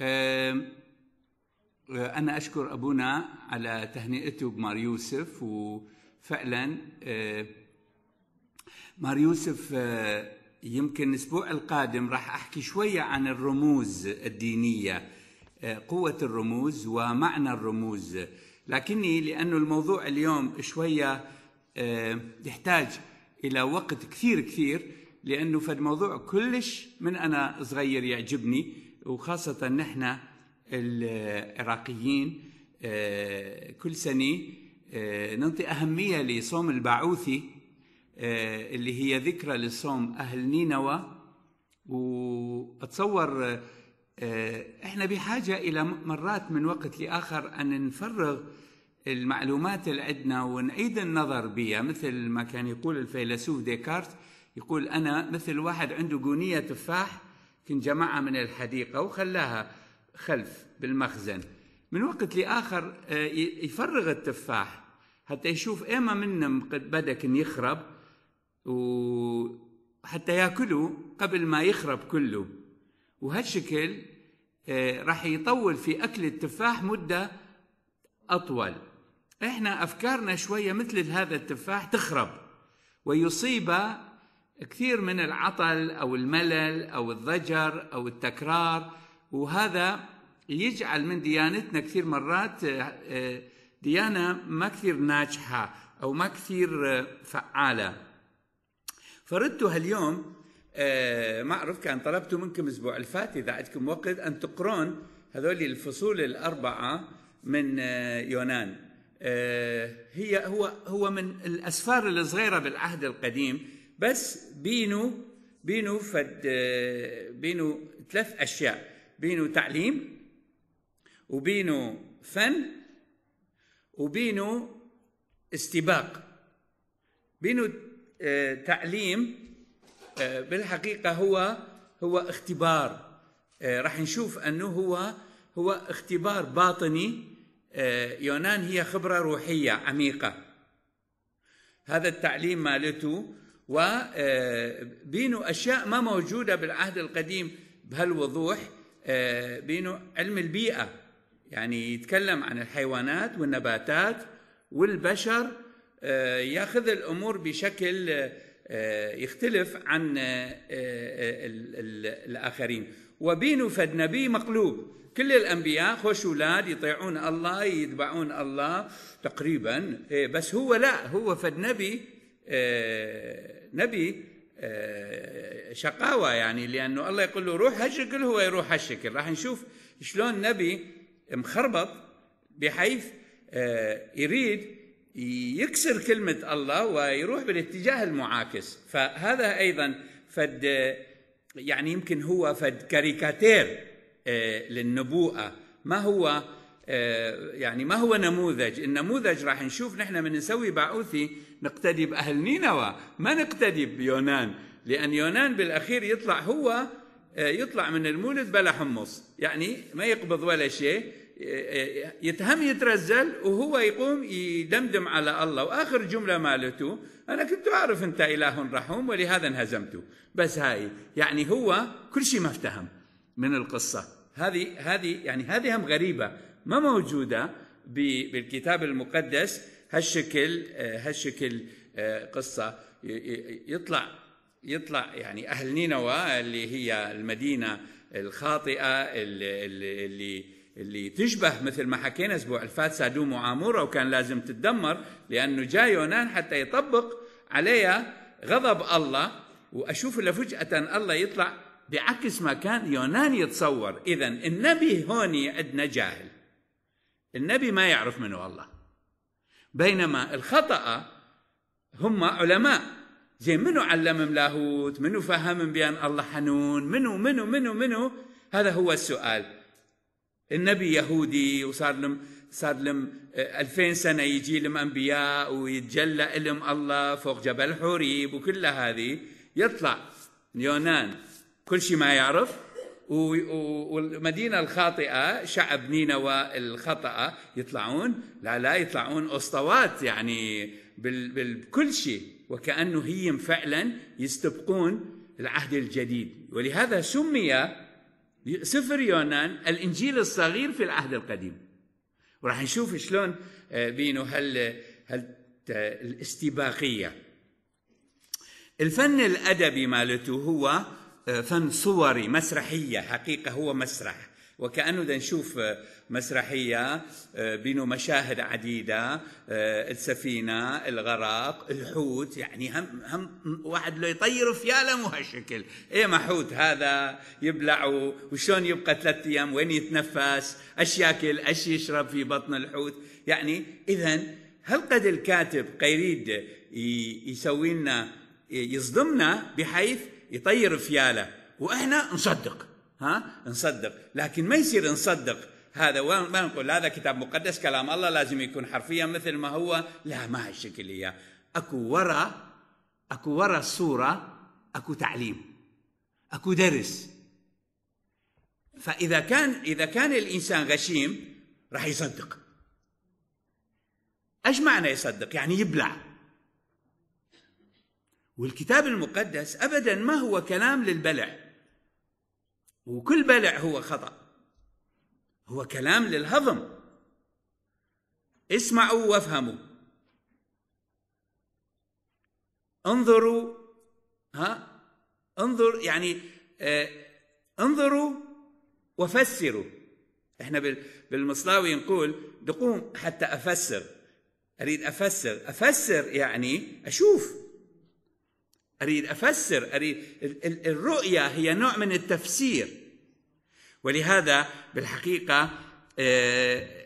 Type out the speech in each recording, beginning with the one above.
آه، أنا أشكر أبونا على تهنئته بمار يوسف وفعلا مار يوسف آه، يمكن الأسبوع القادم راح أحكي شوية عن الرموز الدينية آه، قوة الرموز ومعنى الرموز لكني لأنه الموضوع اليوم شوية يحتاج إلى وقت كثير كثير لأنه فالموضوع كلش من أنا صغير يعجبني وخاصة نحن العراقيين آه، كل سنة آه، ننطي أهمية لصوم البعوثي آه، اللي هي ذكرى لصوم أهل نينوى وأتصور احنا بحاجة إلى مرات من وقت لآخر أن نفرغ المعلومات اللي عندنا ونعيد النظر بها مثل ما كان يقول الفيلسوف ديكارت يقول أنا مثل واحد عنده جونية تفاح كان جمعها من الحديقة وخلاها خلف بالمخزن من وقت لآخر آه، يفرغ التفاح حتى يشوف ايما منهم قد بدأ كن يخرب وحتى ياكله قبل ما يخرب كله وهالشكل آه، راح يطول في أكل التفاح مدة أطول احنا أفكارنا شوية مثل هذا التفاح تخرب ويصيب كثير من العطل او الملل او الضجر او التكرار وهذا يجعل من ديانتنا كثير مرات آه، آه، ديانه ما كثير ناجحه او ما كثير آه، فعاله فردتوا هاليوم ما اعرف كان طلبت منكم الاسبوع الفات اذا عندكم وقت ان تقرون هذول الفصول الاربعه من يونان هي هو هو من الاسفار الصغيره بالعهد القديم بس بينه بينه فد بينه ثلاث اشياء بينه تعليم وبينه فن وبينه استباق بينه آه، تعليم آه، بالحقيقه هو هو اختبار آه، راح نشوف انه هو هو اختبار باطني يونان هي خبره روحيه عميقه هذا التعليم مالته وبينوا آه، أشياء ما موجودة بالعهد القديم بهالوضوح آه، بينوا علم البيئة يعني يتكلم عن الحيوانات والنباتات والبشر آه، ياخذ الأمور بشكل يختلف عن الآخرين وبينوا فد نبي مقلوب كل الانبياء خوش اولاد يطيعون الله يتبعون الله تقريبا إيه، بس هو لا هو فد نبي آه، نبي آه، شقاوة يعني لأنه الله يقول له روح هالشكل هو يروح هالشكل راح نشوف شلون نبي مخربط بحيث آه، يريد يكسر كلمة الله ويروح بالاتجاه المعاكس فهذا أيضا فد يعني يمكن هو فد كاريكاتير للنبوءة ما هو يعني ما هو نموذج النموذج راح نشوف نحن من نسوي بعوثي نقتدي بأهل نينوى ما نقتدي بيونان لأن يونان بالأخير يطلع هو آه، يطلع من المولد بلا حمص يعني ما يقبض ولا شيء آه، آه، يتهم يترزل وهو يقوم يدمدم على الله واخر جمله مالته انا كنت اعرف انت اله رحوم ولهذا انهزمت بس هاي يعني هو كل شيء ما افتهم من القصه هذه هذه يعني هذه هم غريبه ما موجوده بالكتاب المقدس هالشكل آه، هالشكل آه، قصة يطلع يطلع يعني أهل نينوى اللي هي المدينة الخاطئة اللي, اللي اللي تشبه مثل ما حكينا الاسبوع الفات سادوم وعاموره وكان لازم تتدمر لانه جاي يونان حتى يطبق عليها غضب الله واشوف الا فجاه الله يطلع بعكس ما كان يونان يتصور اذا النبي هوني عندنا جاهل النبي ما يعرف منه الله بينما الخطأ هم علماء زين منو علم لاهوت منو فهم بأن الله حنون منو منو منو منو هذا هو السؤال النبي يهودي وصار لهم صار لهم 2000 سنه يجي لهم انبياء ويتجلى لهم الله فوق جبل حوريب وكل هذه يطلع اليونان كل شيء ما يعرف والمدينة الخاطئة شعب نينوى الخطأ يطلعون لا لا يطلعون أسطوات يعني بكل شيء وكأنه هي فعلا يستبقون العهد الجديد ولهذا سمي سفر يونان الإنجيل الصغير في العهد القديم وراح نشوف شلون آه، بينه هل هل الاستباقية الفن الأدبي مالته هو فن صوري مسرحية حقيقة هو مسرح وكأنه بدنا نشوف آه، مسرحية آه، بينه مشاهد عديدة آه، السفينة الغرق الحوت يعني هم, هم واحد لو يطير في مو هالشكل ايه ما حوت هذا يبلعه وشون يبقى ثلاثة ايام وين يتنفس اش ياكل اش يشرب في بطن الحوت يعني اذا هل قد الكاتب قيريد يسوي لنا يصدمنا بحيث يطير فياله واحنا نصدق ها نصدق لكن ما يصير نصدق هذا ما نقول هذا كتاب مقدس كلام الله لازم يكون حرفيا مثل ما هو لا ما هالشكل هي اكو ورا اكو ورا الصوره اكو تعليم اكو درس فاذا كان اذا كان الانسان غشيم راح يصدق ايش معنى يصدق يعني يبلع والكتاب المقدس ابدا ما هو كلام للبلع وكل بلع هو خطا هو كلام للهضم اسمعوا وافهموا انظروا ها انظر يعني آه انظروا وفسروا احنا بالمصلاوي نقول دقوم حتى افسر اريد افسر افسر يعني اشوف أريد أفسر أريد الرؤية هي نوع من التفسير ولهذا بالحقيقة آه،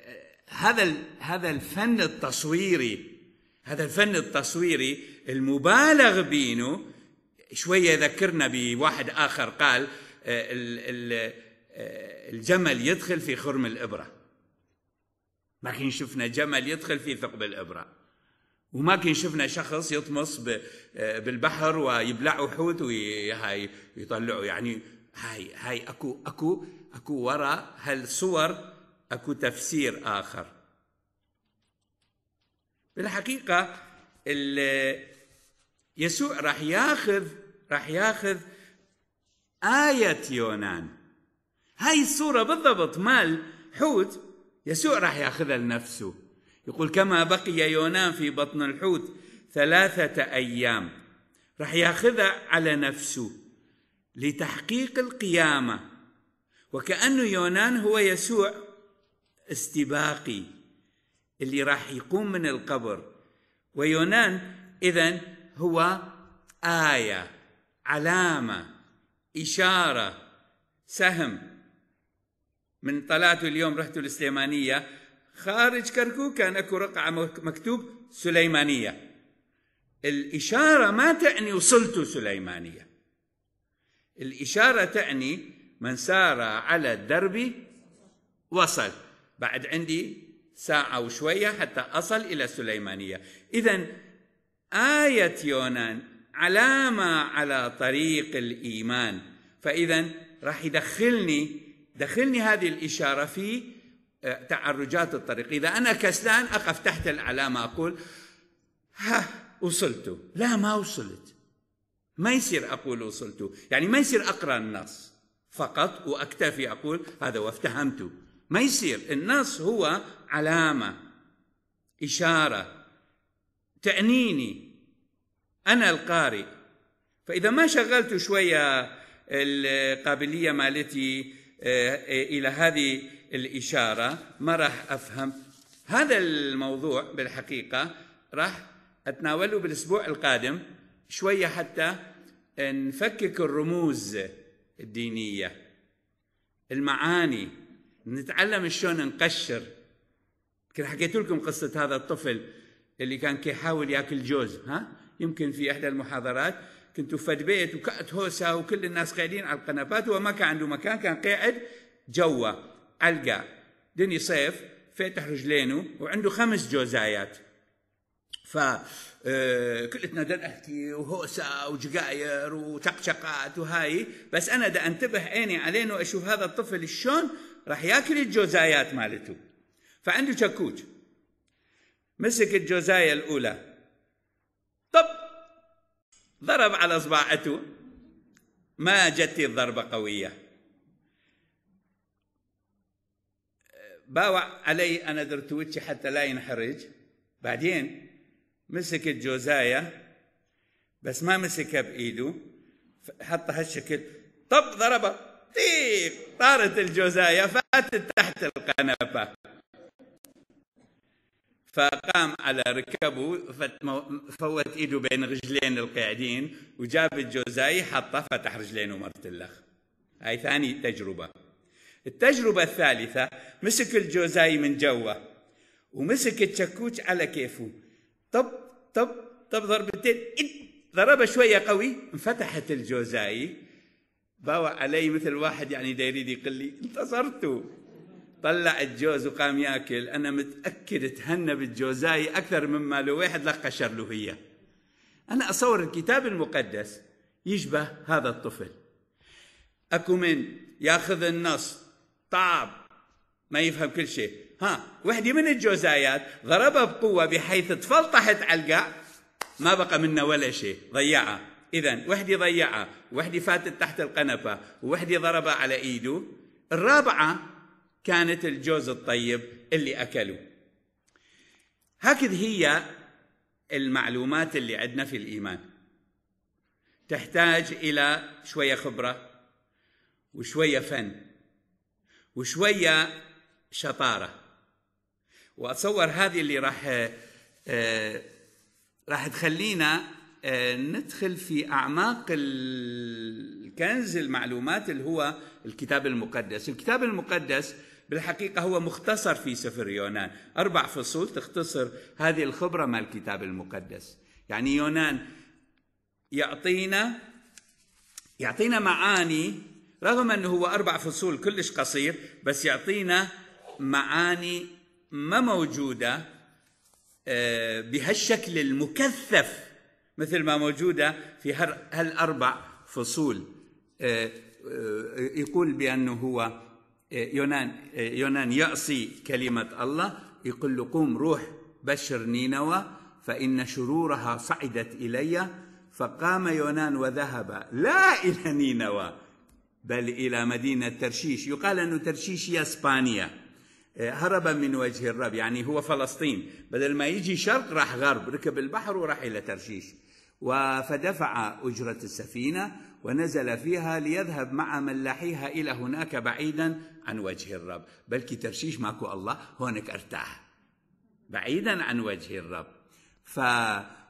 هذا هذا الفن التصويري هذا الفن التصويري المبالغ بينه شوية يذكرنا بواحد آخر قال آه، آه، الجمل يدخل في خرم الإبرة ما شفنا جمل يدخل في ثقب الإبرة وما كان شفنا شخص يطمس آه، بالبحر ويبلعوا حوت ويطلعوا يعني هاي هاي اكو اكو اكو وراء هالصور اكو تفسير اخر بالحقيقه يسوع راح ياخذ راح ياخذ آية يونان هاي الصورة بالضبط مال حوت يسوع راح ياخذها لنفسه يقول كما بقي يونان في بطن الحوت ثلاثة أيام راح ياخذها على نفسه لتحقيق القيامة وكأنه يونان هو يسوع استباقي اللي راح يقوم من القبر ويونان إذا هو آية علامة إشارة سهم من طلعت اليوم رحت للسليمانية خارج كركوك كان اكو رقعة مكتوب سليمانية الإشارة ما تعني وصلت سليمانية الإشارة تعني من سار على الدرب وصل بعد عندي ساعة وشوية حتى أصل إلى سليمانية إذا آية يونان علامة على طريق الإيمان فإذا راح يدخلني دخلني هذه الإشارة في آه، تعرجات الطريق إذا أنا كسلان أقف تحت العلامة أقول ها وصلت لا ما وصلت ما يصير أقول وصلت يعني ما يصير أقرأ النص فقط وأكتفي أقول هذا وافتهمت ما يصير النص هو علامة إشارة تأنيني أنا القارئ فإذا ما شغلت شوية القابلية مالتي آه، إلى هذه الإشارة ما راح أفهم هذا الموضوع بالحقيقة راح أتناوله بالأسبوع القادم شوية حتى نفكك الرموز الدينية المعاني نتعلم شلون نقشر يمكن حكيت لكم قصة هذا الطفل اللي كان كيحاول ياكل جوز ها يمكن في إحدى المحاضرات كنت فد بيت وكأت هوسة وكل الناس قاعدين على القنبات وما كان عنده مكان كان قاعد جوا القى دني صيف فاتح رجلينه وعنده خمس جوزايات ف آه، كلتنا بدنا نحكي وهوسه وجقاير وتقشقات وهاي بس انا دا انتبه عيني علينا واشوف هذا الطفل شلون راح ياكل الجوزايات مالته فعنده شكوك مسك الجوزايه الاولى طب ضرب على اصبعته ما جت الضربه قويه باوع علي انا درت وجهي حتى لا ينحرج بعدين مسك الجوزايه بس ما مسكها بايده حطها هالشكل طب ضربه طيب طارت الجوزايه فاتت تحت القنبه فقام على ركبه فوت ايده بين رجلين القاعدين وجاب الجوزاي حطه فتح رجلينه مرت اللخ هاي ثاني تجربه التجربة الثالثة مسك الجوزاي من جوا ومسك الشكوش على كيفه طب طب طب ضربتين ضربه شوية قوي انفتحت الجوزاي باوع علي مثل واحد يعني دا يريد يقول لي انتصرته طلع الجوز وقام ياكل انا متاكد تهنى بالجوزاي اكثر مما لو واحد لقى شر له هي انا اصور الكتاب المقدس يشبه هذا الطفل اكو من ياخذ النص طعب ما يفهم كل شيء ها وحده من الجوزايات ضربها بقوه بحيث تفلطحت على القاع ما بقى منه ولا شيء ضيعها اذا وحده ضيعها وحده فاتت تحت القنفه وحده ضربها على ايده الرابعه كانت الجوز الطيب اللي أكله هكذا هي المعلومات اللي عندنا في الايمان تحتاج الى شويه خبره وشويه فن وشوية شطارة وأتصور هذه اللي راح آه، راح تخلينا آه، ندخل في أعماق الكنز المعلومات اللي هو الكتاب المقدس الكتاب المقدس بالحقيقة هو مختصر في سفر يونان أربع فصول تختصر هذه الخبرة مع الكتاب المقدس يعني يونان يعطينا يعطينا معاني رغم أنه هو أربع فصول كلش قصير بس يعطينا معاني ما موجودة آه، بهالشكل المكثف مثل ما موجودة في هالأربع فصول آه، آه، يقول بأنه هو يونان يونان يعصي كلمة الله يقول له قوم روح بشر نينوى فإن شرورها صعدت إلي فقام يونان وذهب لا إلى نينوى بل إلى مدينة ترشيش يقال أن ترشيش هي إسبانيا آه، هرب من وجه الرب يعني هو فلسطين بدل ما يجي شرق راح غرب ركب البحر وراح إلى ترشيش فدفع أجرة السفينة ونزل فيها ليذهب مع ملاحيها إلى هناك بعيدا عن وجه الرب بل ترشيش ماكو الله هونك ارتاح بعيدا عن وجه الرب ف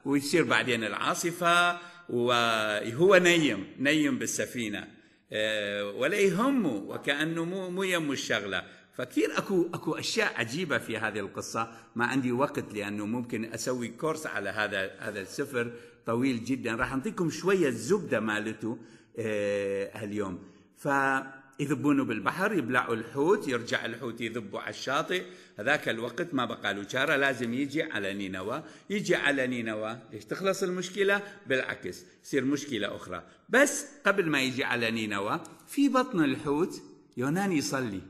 ويصير بعدين العاصفة وهو نيم نيم بالسفينة آه، ولا يهمه وكانه مو مو يمه الشغله فكثير اكو اكو اشياء عجيبه في هذه القصه ما عندي وقت لانه ممكن اسوي كورس على هذا هذا السفر طويل جدا راح نعطيكم شويه الزبده مالته آه، اليوم فيذبونه بالبحر يبلعوا الحوت يرجع الحوت يذبوا على الشاطئ هذاك الوقت ما بقى له شارة لازم يجي على نينوى يجي على نينوى ليش تخلص المشكلة بالعكس يصير مشكلة أخرى بس قبل ما يجي على نينوى في بطن الحوت يونان يصلي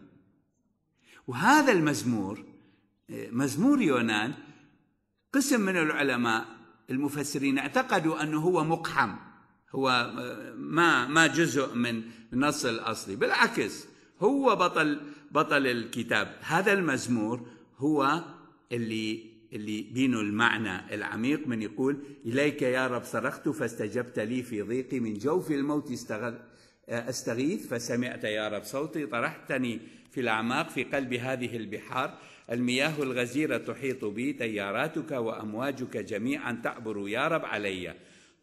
وهذا المزمور مزمور يونان قسم من العلماء المفسرين اعتقدوا أنه هو مقحم هو ما ما جزء من النص الأصلي بالعكس هو بطل بطل الكتاب هذا المزمور هو اللي اللي بينه المعنى العميق من يقول إليك يا رب صرخت فاستجبت لي في ضيقي من جوف الموت آه، أستغيث فسمعت يا رب صوتي طرحتني في الأعماق في قلب هذه البحار المياه الغزيرة تحيط بي تياراتك وأمواجك جميعا تعبر يا رب علي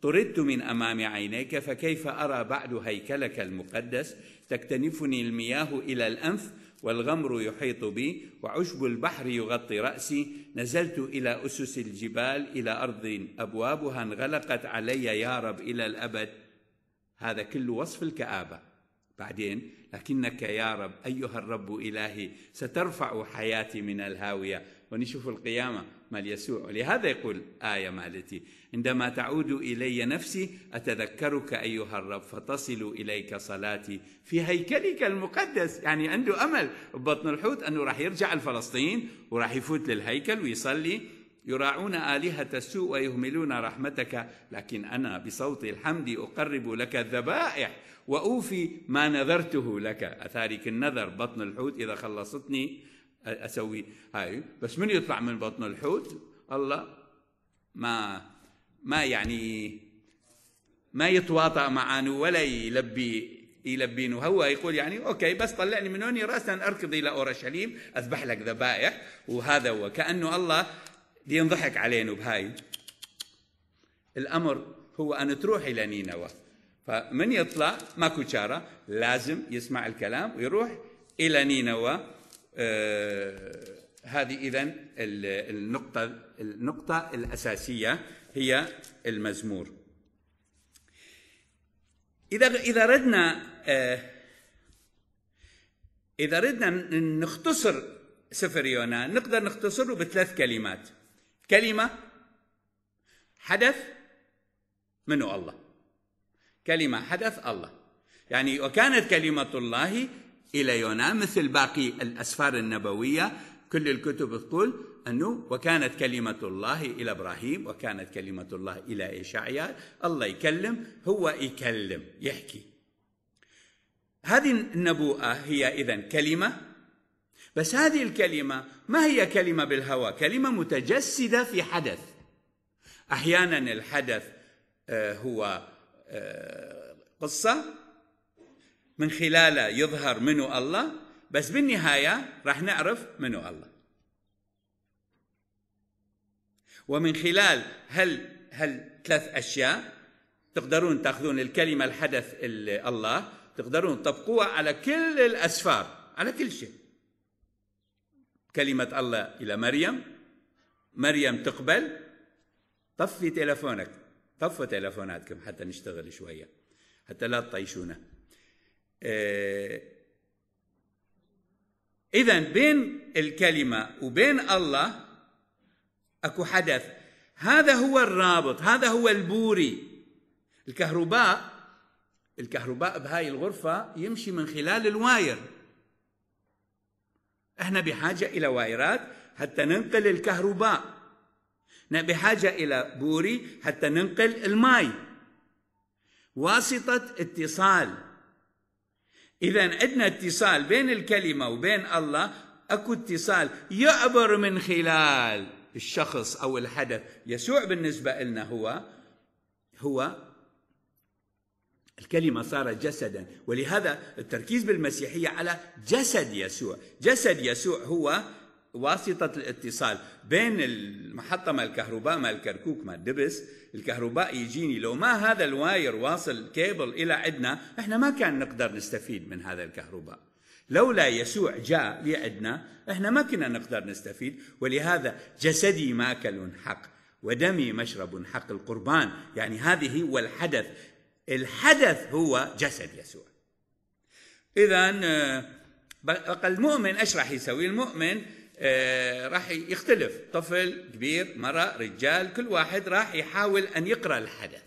طردت من أمام عينيك فكيف أرى بعد هيكلك المقدس تكتنفني المياه إلى الأنف والغمر يحيط بي وعشب البحر يغطي رأسي نزلت إلى أسس الجبال إلى أرض أبوابها انغلقت علي يا رب إلى الأبد هذا كله وصف الكآبة بعدين لكنك يا رب أيها الرب إلهي سترفع حياتي من الهاوية ونشوف القيامة مال يسوع ولهذا يقول آية مالتي عندما تعود إلي نفسي أتذكرك أيها الرب فتصل إليك صلاتي في هيكلك المقدس يعني عنده أمل ببطن الحوت أنه راح يرجع لفلسطين وراح يفوت للهيكل ويصلي يراعون آلهة السوء ويهملون رحمتك لكن أنا بصوت الحمد أقرب لك الذبائح وأوفي ما نذرته لك أثارك النذر بطن الحوت إذا خلصتني اسوي هاي بس من يطلع من بطن الحوت الله ما ما يعني ما يتواطأ معانه ولا يلبي يلبينه هو يقول يعني اوكي بس طلعني من هون راسا اركض الى اورشليم اذبح لك ذبائح وهذا هو كانه الله ينضحك علينا بهاي الامر هو ان تروح الى نينوى فمن يطلع ماكو شاره لازم يسمع الكلام ويروح الى نينوى آه، هذه إذا النقطة النقطة الأساسية هي المزمور إذا إذا ردنا آه، إذا ردنا نختصر سفر يونا نقدر نختصره بثلاث كلمات كلمة حدث منه الله كلمة حدث الله يعني وكانت كلمة الله إلى يونا مثل باقي الأسفار النبوية كل الكتب تقول أنه وكانت كلمة الله إلى إبراهيم وكانت كلمة الله إلى إشعياء الله يكلم هو يكلم يحكي هذه النبوءة هي إذا كلمة بس هذه الكلمة ما هي كلمة بالهوى كلمة متجسدة في حدث أحيانا الحدث آه، هو آه، قصة من خلاله يظهر منو الله بس بالنهاية راح نعرف منو الله ومن خلال هل هل ثلاث أشياء تقدرون تاخذون الكلمة الحدث الله تقدرون تطبقوها على كل الأسفار على كل شيء كلمة الله إلى مريم مريم تقبل طفي تلفونك طفوا تلفوناتكم حتى نشتغل شوية حتى لا تطيشونا آه، إذا بين الكلمة وبين الله أكو حدث هذا هو الرابط هذا هو البوري الكهرباء الكهرباء بهاي الغرفة يمشي من خلال الواير احنا بحاجة إلى وايرات حتى ننقل الكهرباء بحاجة إلى بوري حتى ننقل الماء واسطة اتصال إذا عندنا اتصال بين الكلمة وبين الله أكو اتصال يعبر من خلال الشخص أو الحدث يسوع بالنسبة لنا هو هو الكلمة صارت جسدا ولهذا التركيز بالمسيحية على جسد يسوع جسد يسوع هو واسطة الاتصال بين المحطة مال الكهرباء مال الكركوك مال الدبس الكهرباء يجيني لو ما هذا الواير واصل كيبل إلى عدنا احنا ما كان نقدر نستفيد من هذا الكهرباء لولا يسوع جاء لعدنا احنا ما كنا نقدر نستفيد ولهذا جسدي ماكل حق ودمي مشرب حق القربان يعني هذه هو الحدث الحدث هو جسد يسوع إذا آه، المؤمن ايش راح يسوي؟ المؤمن آه، راح يختلف طفل كبير مرأة رجال كل واحد راح يحاول أن يقرأ الحدث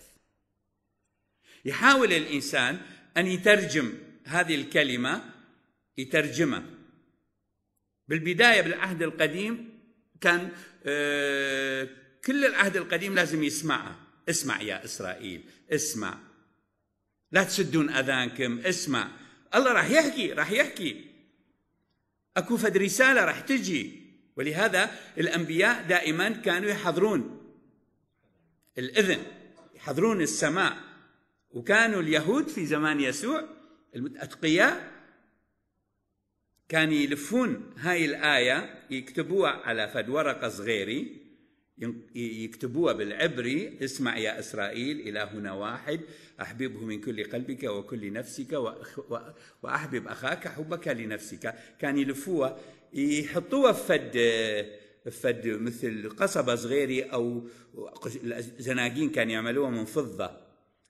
يحاول الإنسان أن يترجم هذه الكلمة يترجمها بالبداية بالعهد القديم كان آه، كل العهد القديم لازم يسمعها اسمع يا إسرائيل اسمع لا تسدون أذانكم اسمع الله راح يحكي راح يحكي اكو فد رساله راح تجي ولهذا الانبياء دائما كانوا يحضرون الاذن يحضرون السماء وكانوا اليهود في زمان يسوع الاتقياء كانوا يلفون هاي الايه يكتبوها على فد ورقه صغيره يكتبوها بالعبري اسمع يا إسرائيل إلهنا واحد أحببه من كل قلبك وكل نفسك وأحبب أخاك حبك لنفسك كان يلفوها يحطوها في فد فد مثل قصبة صغيرة أو زناقين كان يعملوها من فضة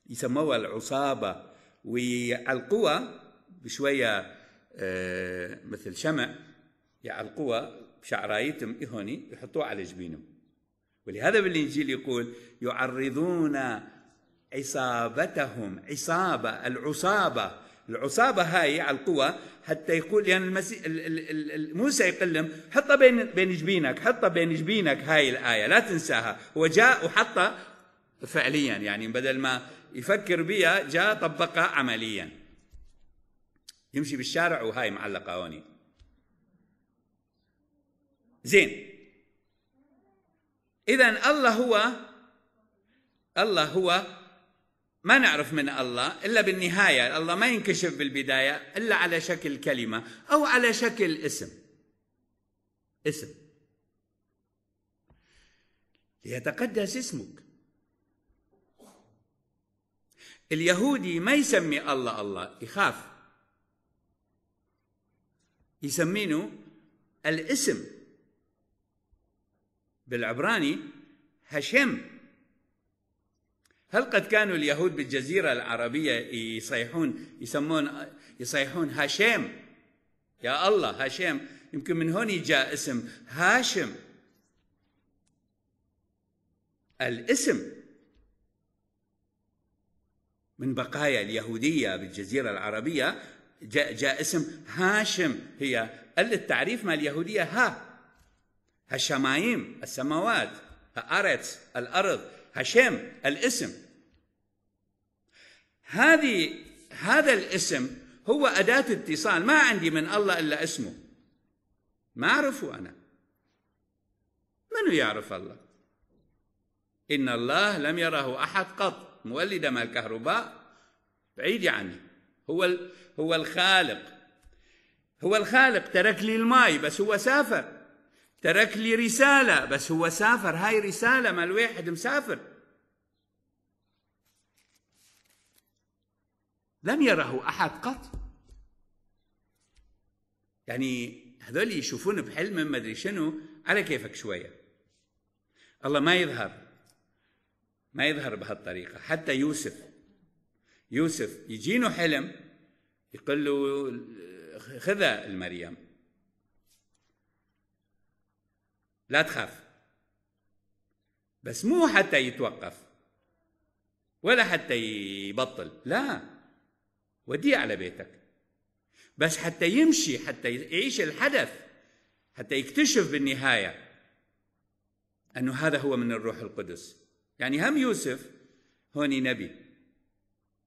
يسموها العصابة ويعلقوها بشوية آه، مثل شمع يعلقوها بشعرايتهم هوني يحطوها على جبينهم ولهذا بالإنجيل يقول يعرضون عصابتهم عصابة العصابة العصابة هاي على القوة حتى يقول لأن يعني المسيح موسى يقول لهم حطها بين بين جبينك حطها بين جبينك هاي الآية لا تنساها هو جاء وحطها فعليا يعني بدل ما يفكر بها جاء طبقها عمليا يمشي بالشارع وهاي معلقة هوني زين إذا الله هو الله هو ما نعرف من الله إلا بالنهاية الله ما ينكشف بالبداية إلا على شكل كلمة أو على شكل اسم اسم ليتقدس اسمك اليهودي ما يسمي الله الله يخاف يسمينه الاسم بالعبراني هشم هل قد كانوا اليهود بالجزيرة العربية يصيحون يسمون يصيحون هشم يا الله هشم يمكن من هون جاء اسم هاشم الاسم من بقايا اليهودية بالجزيرة العربية جاء, جاء اسم هاشم هي التعريف مع اليهودية ها هالشمايم السماوات هارت الأرض هشم الاسم هذه هذا الاسم هو أداة اتصال ما عندي من الله إلا اسمه ما أعرفه أنا من يعرف الله إن الله لم يره أحد قط مولد ما الكهرباء بعيد عني هو هو الخالق هو الخالق ترك لي الماي بس هو سافر ترك لي رسالة بس هو سافر هاي رسالة ما الواحد مسافر لم يره أحد قط يعني هذول يشوفون بحلم ما أدري شنو على كيفك شوية الله ما يظهر ما يظهر بهالطريقة حتى يوسف يوسف يجينه حلم يقول له خذ المريم لا تخاف بس مو حتى يتوقف ولا حتى يبطل لا وديه على بيتك بس حتى يمشي حتى يعيش الحدث حتى يكتشف بالنهايه انه هذا هو من الروح القدس يعني هم يوسف هوني نبي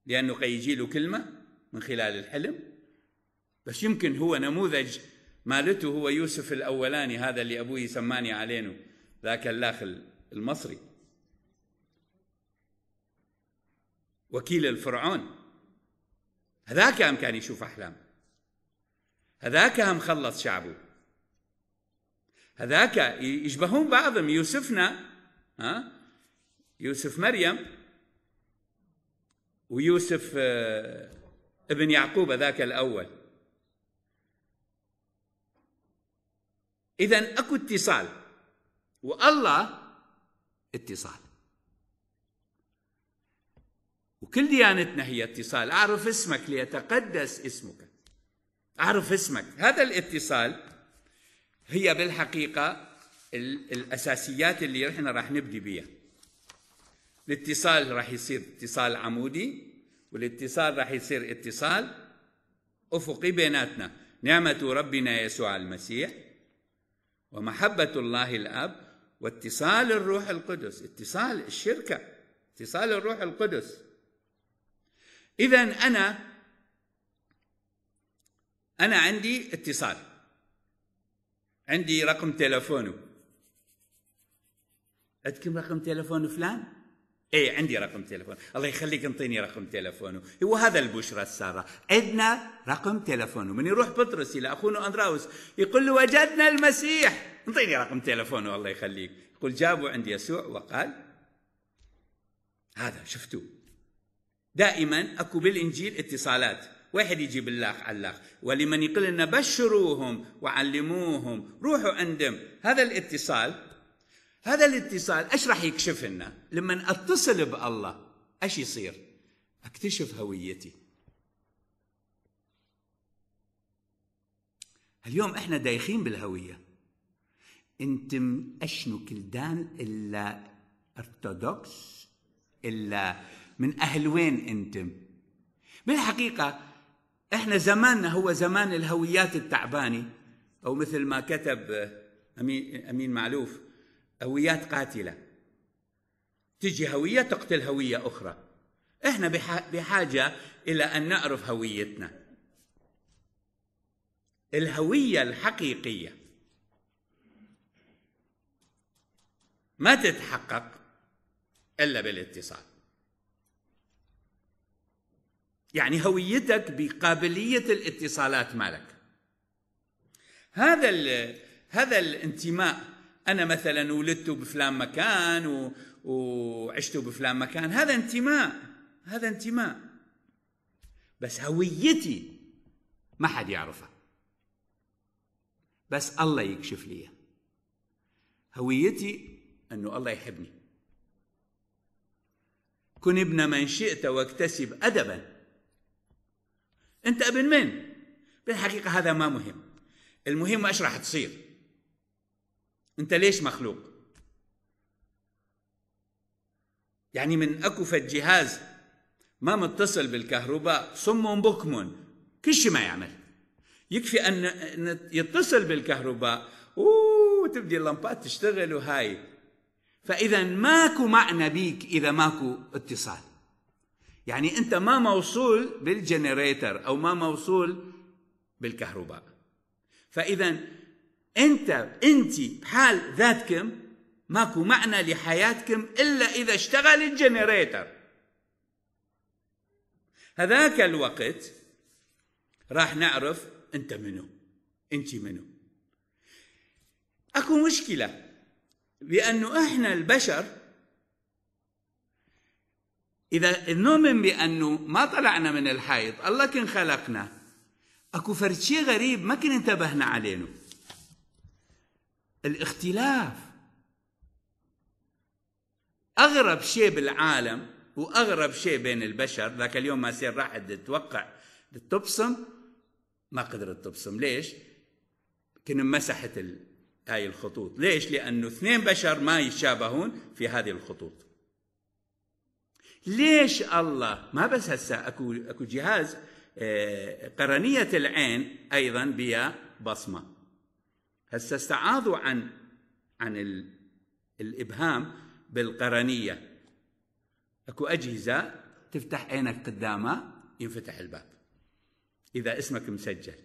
لانه قيجي له كلمه من خلال الحلم بس يمكن هو نموذج مالته هو يوسف الأولاني هذا اللي أبوي سماني علينه ذاك اللاخ المصري وكيل الفرعون هذاك هم كان يشوف أحلام هذاك هم خلص شعبه هذاك يشبهون بعضهم يوسفنا ها يوسف مريم ويوسف آه، ابن يعقوب ذاك الأول اذا اكو اتصال والله اتصال وكل ديانتنا هي اتصال اعرف اسمك ليتقدس اسمك اعرف اسمك هذا الاتصال هي بالحقيقه الاساسيات اللي احنا راح نبدي بها الاتصال راح يصير اتصال عمودي والاتصال راح يصير اتصال افقي بيناتنا نعمه ربنا يسوع المسيح ومحبة الله الأب واتصال الروح القدس اتصال الشركة اتصال الروح القدس إذا أنا أنا عندي اتصال عندي رقم تلفونه عندكم رقم تلفون فلان اي عندي رقم تليفون الله يخليك انطيني رقم تليفونه هو هذا البشرى الساره عندنا رقم تليفونه من يروح بطرس الى اخونه اندراوس يقول له وجدنا المسيح انطيني رقم تليفونه الله يخليك يقول جابوا عند يسوع وقال هذا شفتوا دائما اكو بالانجيل اتصالات واحد يجيب اللاخ علاخ ولمن يقول لنا بشروهم وعلموهم روحوا عندهم هذا الاتصال هذا الاتصال ايش راح يكشف لنا لما اتصل بالله ايش يصير اكتشف هويتي اليوم احنا دايخين بالهويه انت اشنو كلدان الا ارثوذكس الا من اهل وين انتم بالحقيقه احنا زماننا هو زمان الهويات التعباني او مثل ما كتب امين امين معلوف هويات قاتله تجي هويه تقتل هويه اخرى احنا بحاجه الى ان نعرف هويتنا الهويه الحقيقيه ما تتحقق الا بالاتصال يعني هويتك بقابليه الاتصالات مالك هذا هذا الانتماء أنا مثلا ولدت بفلان مكان و... وعشت بفلان مكان هذا انتماء هذا انتماء بس هويتي ما حد يعرفها بس الله يكشف لي هويتي أنه الله يحبني كن ابن من شئت واكتسب أدبا أنت ابن من؟ بالحقيقة هذا ما مهم المهم إيش راح تصير انت ليش مخلوق يعني من اكو فد جهاز ما متصل بالكهرباء صم بكم كل شيء ما يعمل يكفي ان يتصل بالكهرباء وتبدي اللمبات تشتغل وهاي فاذا ماكو معنى بيك اذا ماكو اتصال يعني انت ما موصول بالجنريتر او ما موصول بالكهرباء فاذا انت انت بحال ذاتكم ماكو معنى لحياتكم الا اذا اشتغل الجنريتر هذاك الوقت راح نعرف انت منو انت منو اكو مشكله بانه احنا البشر اذا نؤمن بانه ما طلعنا من الحيض الله كن خلقنا اكو فرد شيء غريب ما كن انتبهنا عليه الاختلاف اغرب شيء بالعالم واغرب شيء بين البشر ذاك اليوم ما سير راحت تتوقع تبصم ما قدرت تبصم ليش؟ كنا مسحت هاي الخطوط ليش؟ لأنه اثنين بشر ما يتشابهون في هذه الخطوط ليش الله ما بس هسه اكو اكو جهاز آه، قرنية العين أيضا بها بصمة هسه استعاضوا عن عن ال... الابهام بالقرنيه اكو اجهزه تفتح عينك قدامها ينفتح الباب اذا اسمك مسجل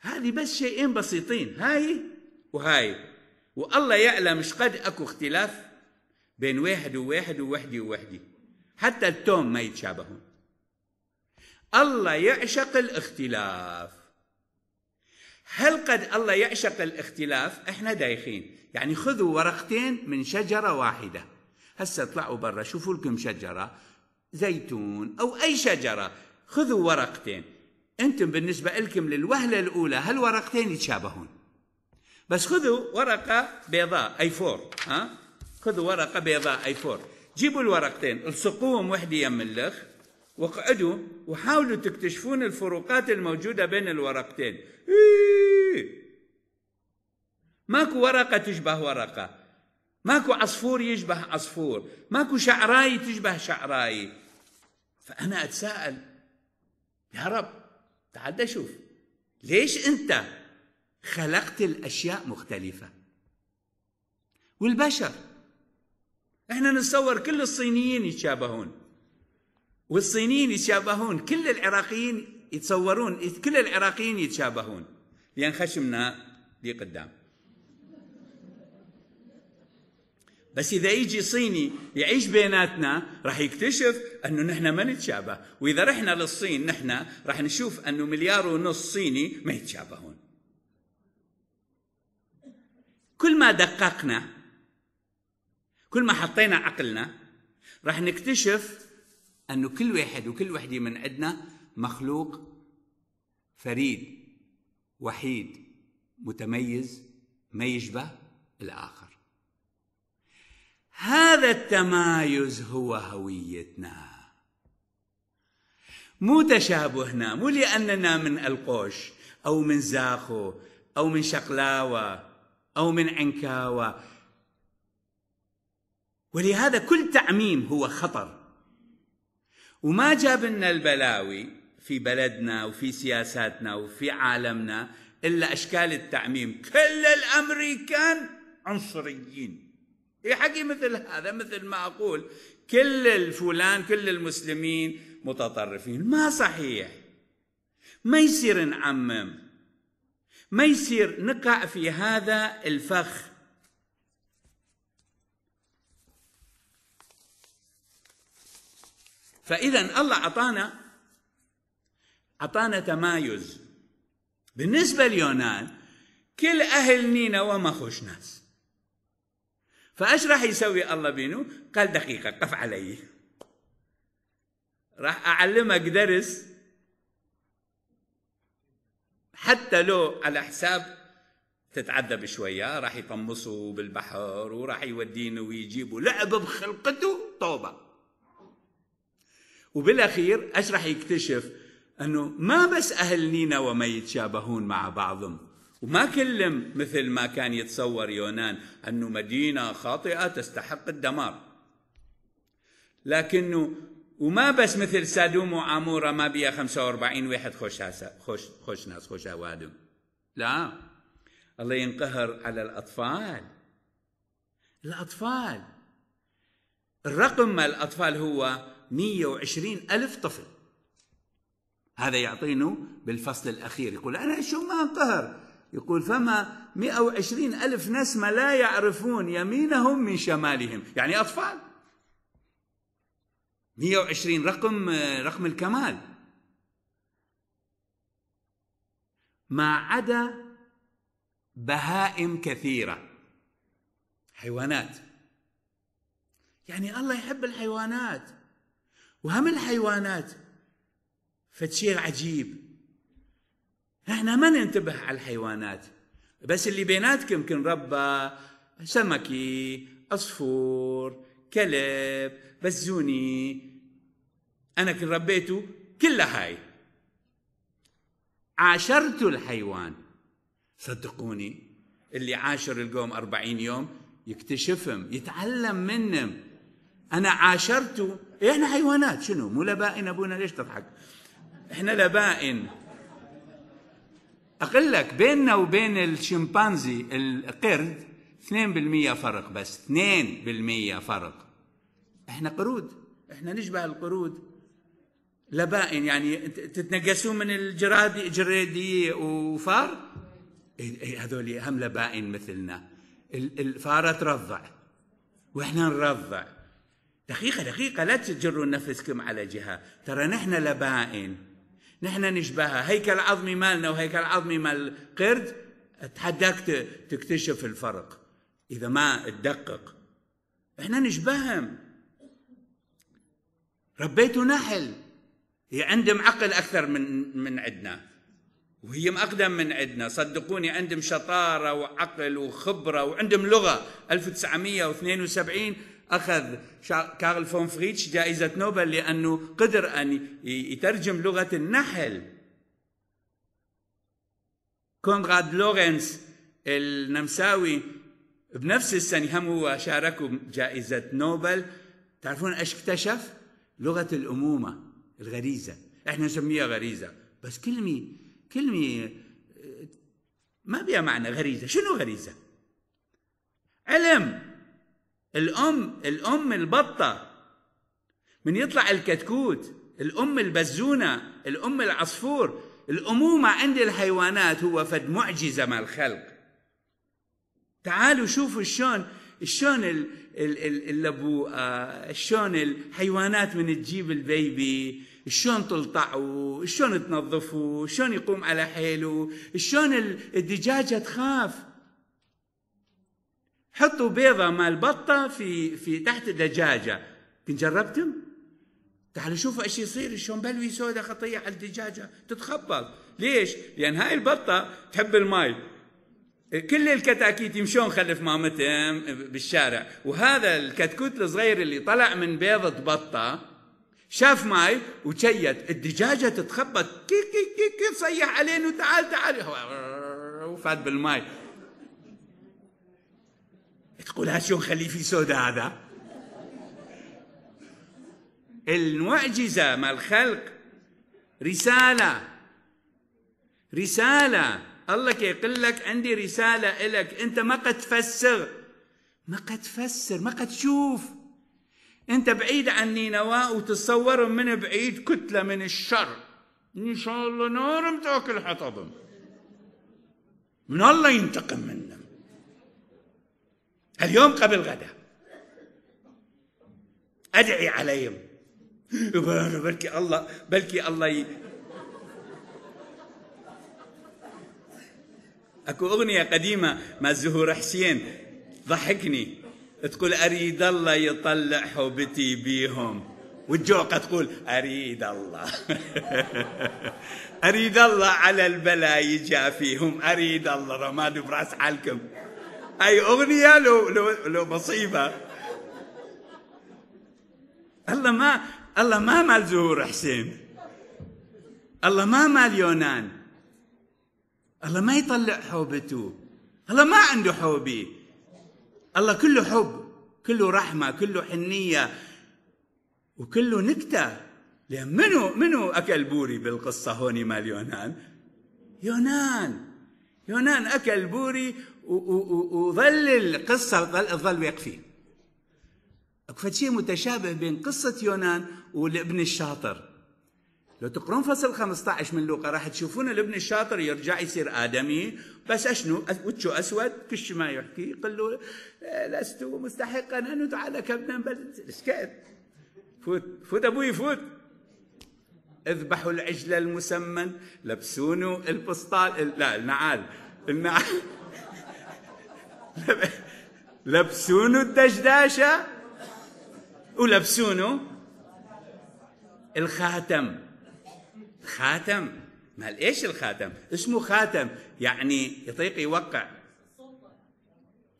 هذه بس شيئين بسيطين هاي وهاي والله يعلم ايش قد اكو اختلاف بين واحد وواحد ووحدي ووحدي حتى التوم ما يتشابهون الله يعشق الاختلاف هل قد الله يعشق الاختلاف احنا دايخين يعني خذوا ورقتين من شجرة واحدة هسه اطلعوا برا شوفوا لكم شجرة زيتون أو أي شجرة خذوا ورقتين أنتم بالنسبة لكم للوهلة الأولى هالورقتين يتشابهون بس خذوا ورقة بيضاء أي فور ها خذوا ورقة بيضاء أي فور جيبوا الورقتين الصقوهم وحدة يم اللخ واقعدوا وحاولوا تكتشفون الفروقات الموجودة بين الورقتين إيه! ماكو ورقة تشبه ورقة ماكو عصفور يشبه عصفور ماكو شعراي تشبه شعراي فأنا أتساءل يا رب تعال أشوف ليش أنت خلقت الأشياء مختلفة والبشر احنا نتصور كل الصينيين يتشابهون والصينيين يتشابهون كل العراقيين يتصورون كل العراقيين يتشابهون لأن خشمنا لي قدام بس إذا يجي صيني يعيش بيناتنا راح يكتشف أنه نحن ما نتشابه وإذا رحنا للصين نحن راح نشوف أنه مليار ونص صيني ما يتشابهون كل ما دققنا كل ما حطينا عقلنا راح نكتشف انه كل واحد وكل وحده من عندنا مخلوق فريد وحيد متميز ما يشبه الاخر هذا التمايز هو هويتنا مو تشابهنا مو لاننا من القوش او من زاخو او من شقلاوه او من عنكاوه ولهذا كل تعميم هو خطر وما جاب لنا البلاوي في بلدنا وفي سياساتنا وفي عالمنا الا اشكال التعميم كل الامريكان عنصريين اي حقي مثل هذا مثل ما اقول كل الفلان كل المسلمين متطرفين ما صحيح ما يصير نعمم ما يصير نقع في هذا الفخ فإذا الله أعطانا أعطانا تمايز بالنسبة ليونان كل أهل نينا وما خوش ناس فايش راح يسوي الله بينه قال دقيقة قف علي راح أعلمك درس حتى لو على حساب تتعذب شوية راح يطمسوا بالبحر وراح يودينه ويجيبوا لعب بخلقته طوبة وبالاخير ايش راح يكتشف؟ انه ما بس اهل نينا وما يتشابهون مع بعضهم وما كلم مثل ما كان يتصور يونان انه مدينه خاطئه تستحق الدمار لكنه وما بس مثل سادوم وعموره ما بيها 45 واحد خوش خوش خوش ناس خوش اوادم لا الله ينقهر على الاطفال الاطفال الرقم الاطفال هو 120 ألف طفل هذا يعطينه بالفصل الأخير يقول أنا شو ما انقهر يقول فما 120 ألف نسمة لا يعرفون يمينهم من شمالهم يعني أطفال 120 رقم رقم الكمال ما عدا بهائم كثيرة حيوانات يعني الله يحب الحيوانات وهم الحيوانات فشيء عجيب احنا ما ننتبه على الحيوانات بس اللي بيناتكم يمكن ربى سمكي عصفور كلب بزوني انا كن ربيته كل هاي عاشرت الحيوان صدقوني اللي عاشر القوم أربعين يوم يكتشفهم يتعلم منهم أنا عاشرته احنا حيوانات شنو مو لبائن ابونا ليش تضحك احنا لبائن اقول لك بيننا وبين الشمبانزي القرد 2% فرق بس 2% فرق احنا قرود احنا نشبه القرود لبائن يعني تتنقسون من الجرادي جريدي وفار هذول هم لبائن مثلنا الفارة ترضع واحنا نرضع دقيقة دقيقة لا تجروا نفسكم على جهة ترى نحن لبائن نحن نشبهها هيكل عظمي مالنا وهيكل عظمي مال القرد اتحداك تكتشف الفرق إذا ما تدقق احنا نشبههم ربيتوا نحل هي عندهم عقل أكثر من من عندنا وهي أقدم من عندنا صدقوني عندهم شطارة وعقل وخبرة وعندهم لغة 1972 أخذ كارل فون فريتش جائزة نوبل لأنه قدر أن يترجم لغة النحل كونراد لورنس النمساوي بنفس السنة هم هو شاركوا جائزه نوبل تعرفون ايش اكتشف؟ لغة الأمومة الغريزة احنا نسميها غريزة بس كلمة كلمة ما بها معنى غريزة شنو غريزة؟ علم الام الام البطه من يطلع الكتكوت الام البزونه الام العصفور الامومه عند الحيوانات هو فد معجزه مع الخلق تعالوا شوفوا شلون شلون اللبوءه آه، شلون الحيوانات من تجيب البيبي شلون تلطعوا شلون تنظفوا شلون يقوم على حيله شلون الدجاجه تخاف حطوا بيضة مال بطة في في تحت دجاجة كن جربتم؟ تعالوا شوفوا ايش يصير شلون بلوي سوداء خطية على الدجاجة تتخبط ليش؟ لأن هاي البطة تحب الماي كل الكتاكيت يمشون خلف مامتهم بالشارع وهذا الكتكوت الصغير اللي طلع من بيضة بطة شاف ماي وشيت الدجاجة تتخبط كي كي كي كي صيح علينا تعال تعال وفات بالماي تقول شو نخلي في سودا هذا المعجزة مع الخلق رسالة رسالة الله كيقول لك عندي رسالة إلك أنت ما قد تفسر ما قد تفسر ما قد تشوف أنت بعيد عن نينوى وتتصور من بعيد كتلة من الشر إن شاء الله نار تاكل حطبهم من الله ينتقم منهم اليوم قبل غدا أدعي عليهم بلكي الله بلكي الله ي... اكو اغنيه قديمه مع زهور حسين ضحكني تقول اريد الله يطلع حبتي بيهم والجوقة تقول أريد الله أريد الله على البلا يجافيهم أريد الله رماد براس حالكم أي أغنية لو لو لو مصيبة الله ما الله ما مال زهور حسين الله ما مال يونان الله ما يطلع حوبته الله ما عنده حوبي الله كله حب كله رحمة كله حنية وكله نكتة لأن منو منو أكل بوري بالقصة هوني مال يونان يونان يونان أكل بوري وظل القصة ظل واقفين اكو شيء متشابه بين قصة يونان والابن الشاطر لو تقرون فصل 15 من لوقا راح تشوفون الابن الشاطر يرجع يصير ادمي بس اشنو وجهه اسود شيء ما يحكي يقول له آه، لست مستحقا ان ادعى كابنا بل اسكت فوت فوت ابوي فوت اذبحوا العجل المسمن لبسونه البسطال لا النعال النعال لبسون الدشداشة ولبسون الخاتم خاتم ما ايش الخاتم اسمه خاتم يعني يطيق يوقع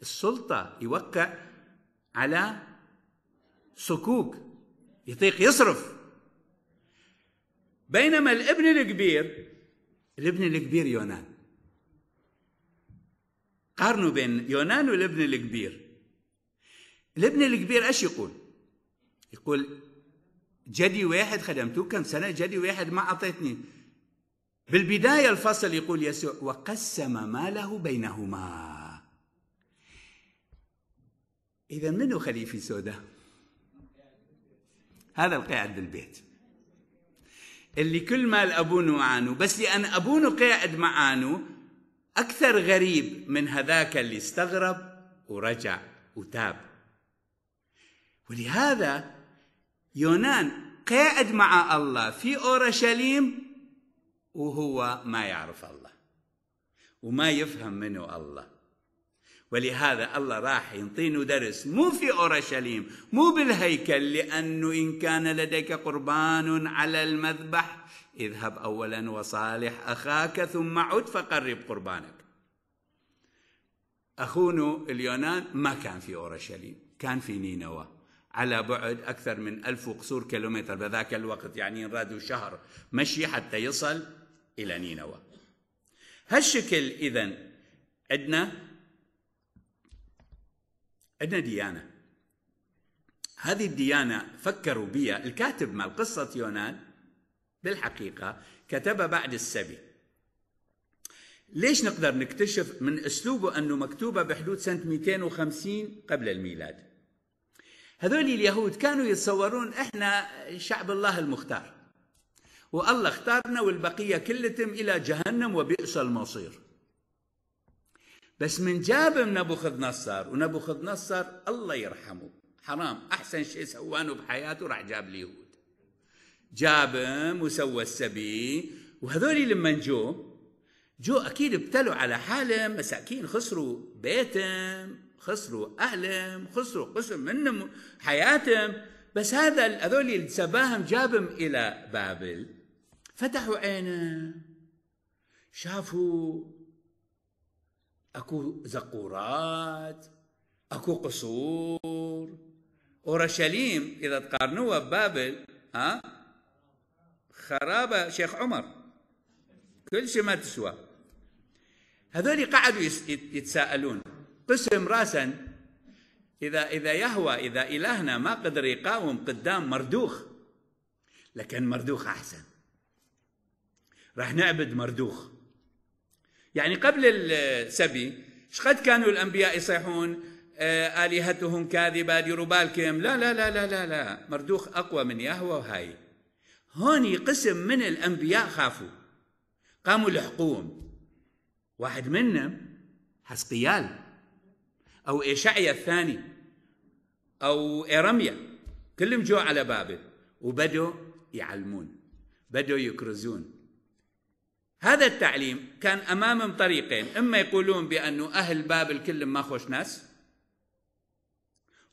السلطة يوقع على صكوك يطيق يصرف بينما الابن الكبير الابن الكبير يونان قارنوا بين يونان والابن الكبير الابن الكبير ايش يقول يقول جدي واحد خدمته كم سنة جدي واحد ما أعطيتني بالبداية الفصل يقول يسوع وقسم ماله بينهما إذا منو خليفة سوداء هذا القاعد بالبيت اللي كل ما الأبون معانو بس لأن أبونه قاعد معانو أكثر غريب من هذاك اللي استغرب ورجع وتاب ولهذا يونان قاعد مع الله في أورشليم وهو ما يعرف الله وما يفهم منه الله ولهذا الله راح ينطينه درس مو في أورشليم مو بالهيكل لأنه إن كان لديك قربان على المذبح اذهب اولا وصالح اخاك ثم عد فقرب قربانك اخونا اليونان ما كان في اورشليم كان في نينوى على بعد اكثر من 1000 وقصور كيلومتر بذاك الوقت يعني رادوا شهر مشي حتى يصل الى نينوى هالشكل اذا عندنا عندنا ديانه هذه الديانه فكروا بها الكاتب مال قصه يونان بالحقيقة كتب بعد السبي ليش نقدر نكتشف من أسلوبه أنه مكتوبة بحدود سنة 250 قبل الميلاد هذول اليهود كانوا يتصورون إحنا شعب الله المختار والله اختارنا والبقية كلتم إلى جهنم وبئس المصير بس من جاب نبوخذ نصر ونبوخذ نصر الله يرحمه حرام أحسن شيء سوانه بحياته راح جاب اليهود جابهم وسوى السبي وهذول لما جو جو اكيد ابتلوا على حالهم مساكين خسروا بيتهم خسروا اهلهم خسروا قسم منهم حياتهم بس هذا هذول اللي سباهم جابهم الى بابل فتحوا عينهم شافوا اكو زقورات اكو قصور اورشليم اذا تقارنوها ببابل ها خرابة شيخ عمر كل شيء ما تسوى هذول قعدوا يتساءلون قسم راسا إذا إذا يهوى إذا إلهنا ما قدر يقاوم قدام مردوخ لكن مردوخ أحسن راح نعبد مردوخ يعني قبل السبي شقد كانوا الأنبياء يصيحون آه، آلهتهم كاذبة ديروا بالكم لا لا لا لا لا لا مردوخ أقوى من يهوى وهاي هوني قسم من الأنبياء خافوا قاموا لحقوهم واحد منهم حسقيال أو إشعيا الثاني أو إرميا كلهم جو على بابه وبدوا يعلمون بدوا يكرزون هذا التعليم كان أمامهم طريقين إما يقولون بأنه أهل بابل كلهم ما خوش ناس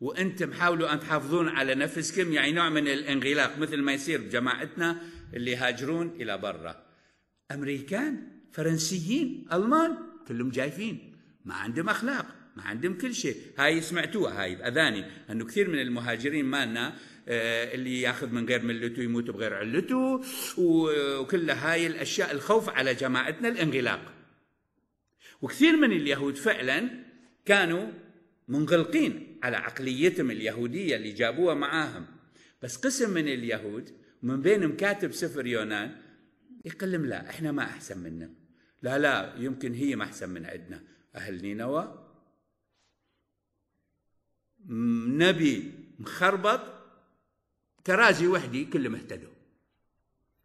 وانتم حاولوا ان تحافظون على نفسكم يعني نوع من الانغلاق مثل ما يصير بجماعتنا اللي يهاجرون الى برا امريكان فرنسيين المان كلهم جايفين ما عندهم اخلاق ما عندهم كل شيء هاي سمعتوها هاي باذاني انه كثير من المهاجرين مالنا آه، اللي ياخذ من غير ملته يموت بغير علته وكل هاي الاشياء الخوف على جماعتنا الانغلاق وكثير من اليهود فعلا كانوا منغلقين على عقليتهم اليهودية اللي جابوها معاهم بس قسم من اليهود من بينهم كاتب سفر يونان يقلم لا احنا ما احسن منهم لا لا يمكن هي ما احسن من عندنا اهل نينوى نبي مخربط كرازي وحدي كلهم اهتدوا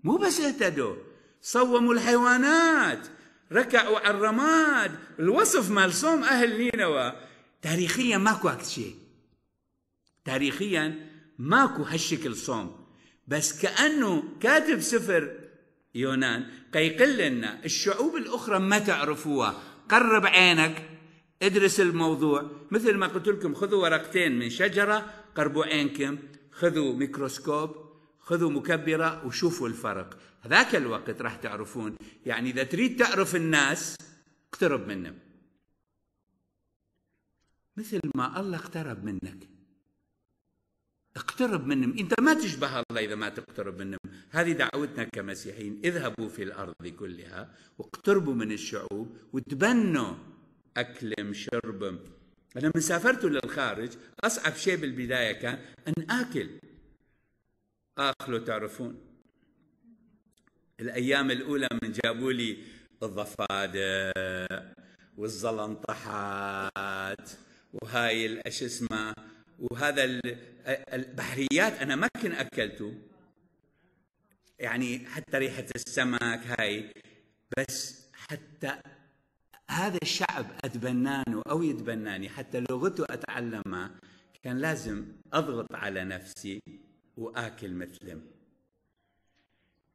مو بس اهتدوا صوموا الحيوانات ركعوا على الرماد الوصف مال صوم اهل نينوى تاريخيا ماكو هكذا شيء تاريخيا ماكو هالشكل صوم بس كأنه كاتب سفر يونان قيقل لنا الشعوب الأخرى ما تعرفوها قرب عينك ادرس الموضوع مثل ما قلت لكم خذوا ورقتين من شجرة قربوا عينكم خذوا ميكروسكوب خذوا مكبرة وشوفوا الفرق هذاك الوقت راح تعرفون يعني إذا تريد تعرف الناس اقترب منهم مثل ما الله اقترب منك اقترب منهم انت ما تشبه الله اذا ما تقترب منهم هذه دعوتنا كمسيحيين اذهبوا في الارض كلها واقتربوا من الشعوب وتبنوا اكلم شربم انا من سافرت للخارج اصعب شيء بالبدايه كان ان اكل اكله تعرفون الايام الاولى من جابوا لي الضفادع والزلنطحات وهاي الاش اسمه وهذا البحريات انا ما كنت اكلته يعني حتى ريحه السمك هاي بس حتى هذا الشعب اتبنانه او يتبناني حتى لغته اتعلمها كان لازم اضغط على نفسي واكل مثلهم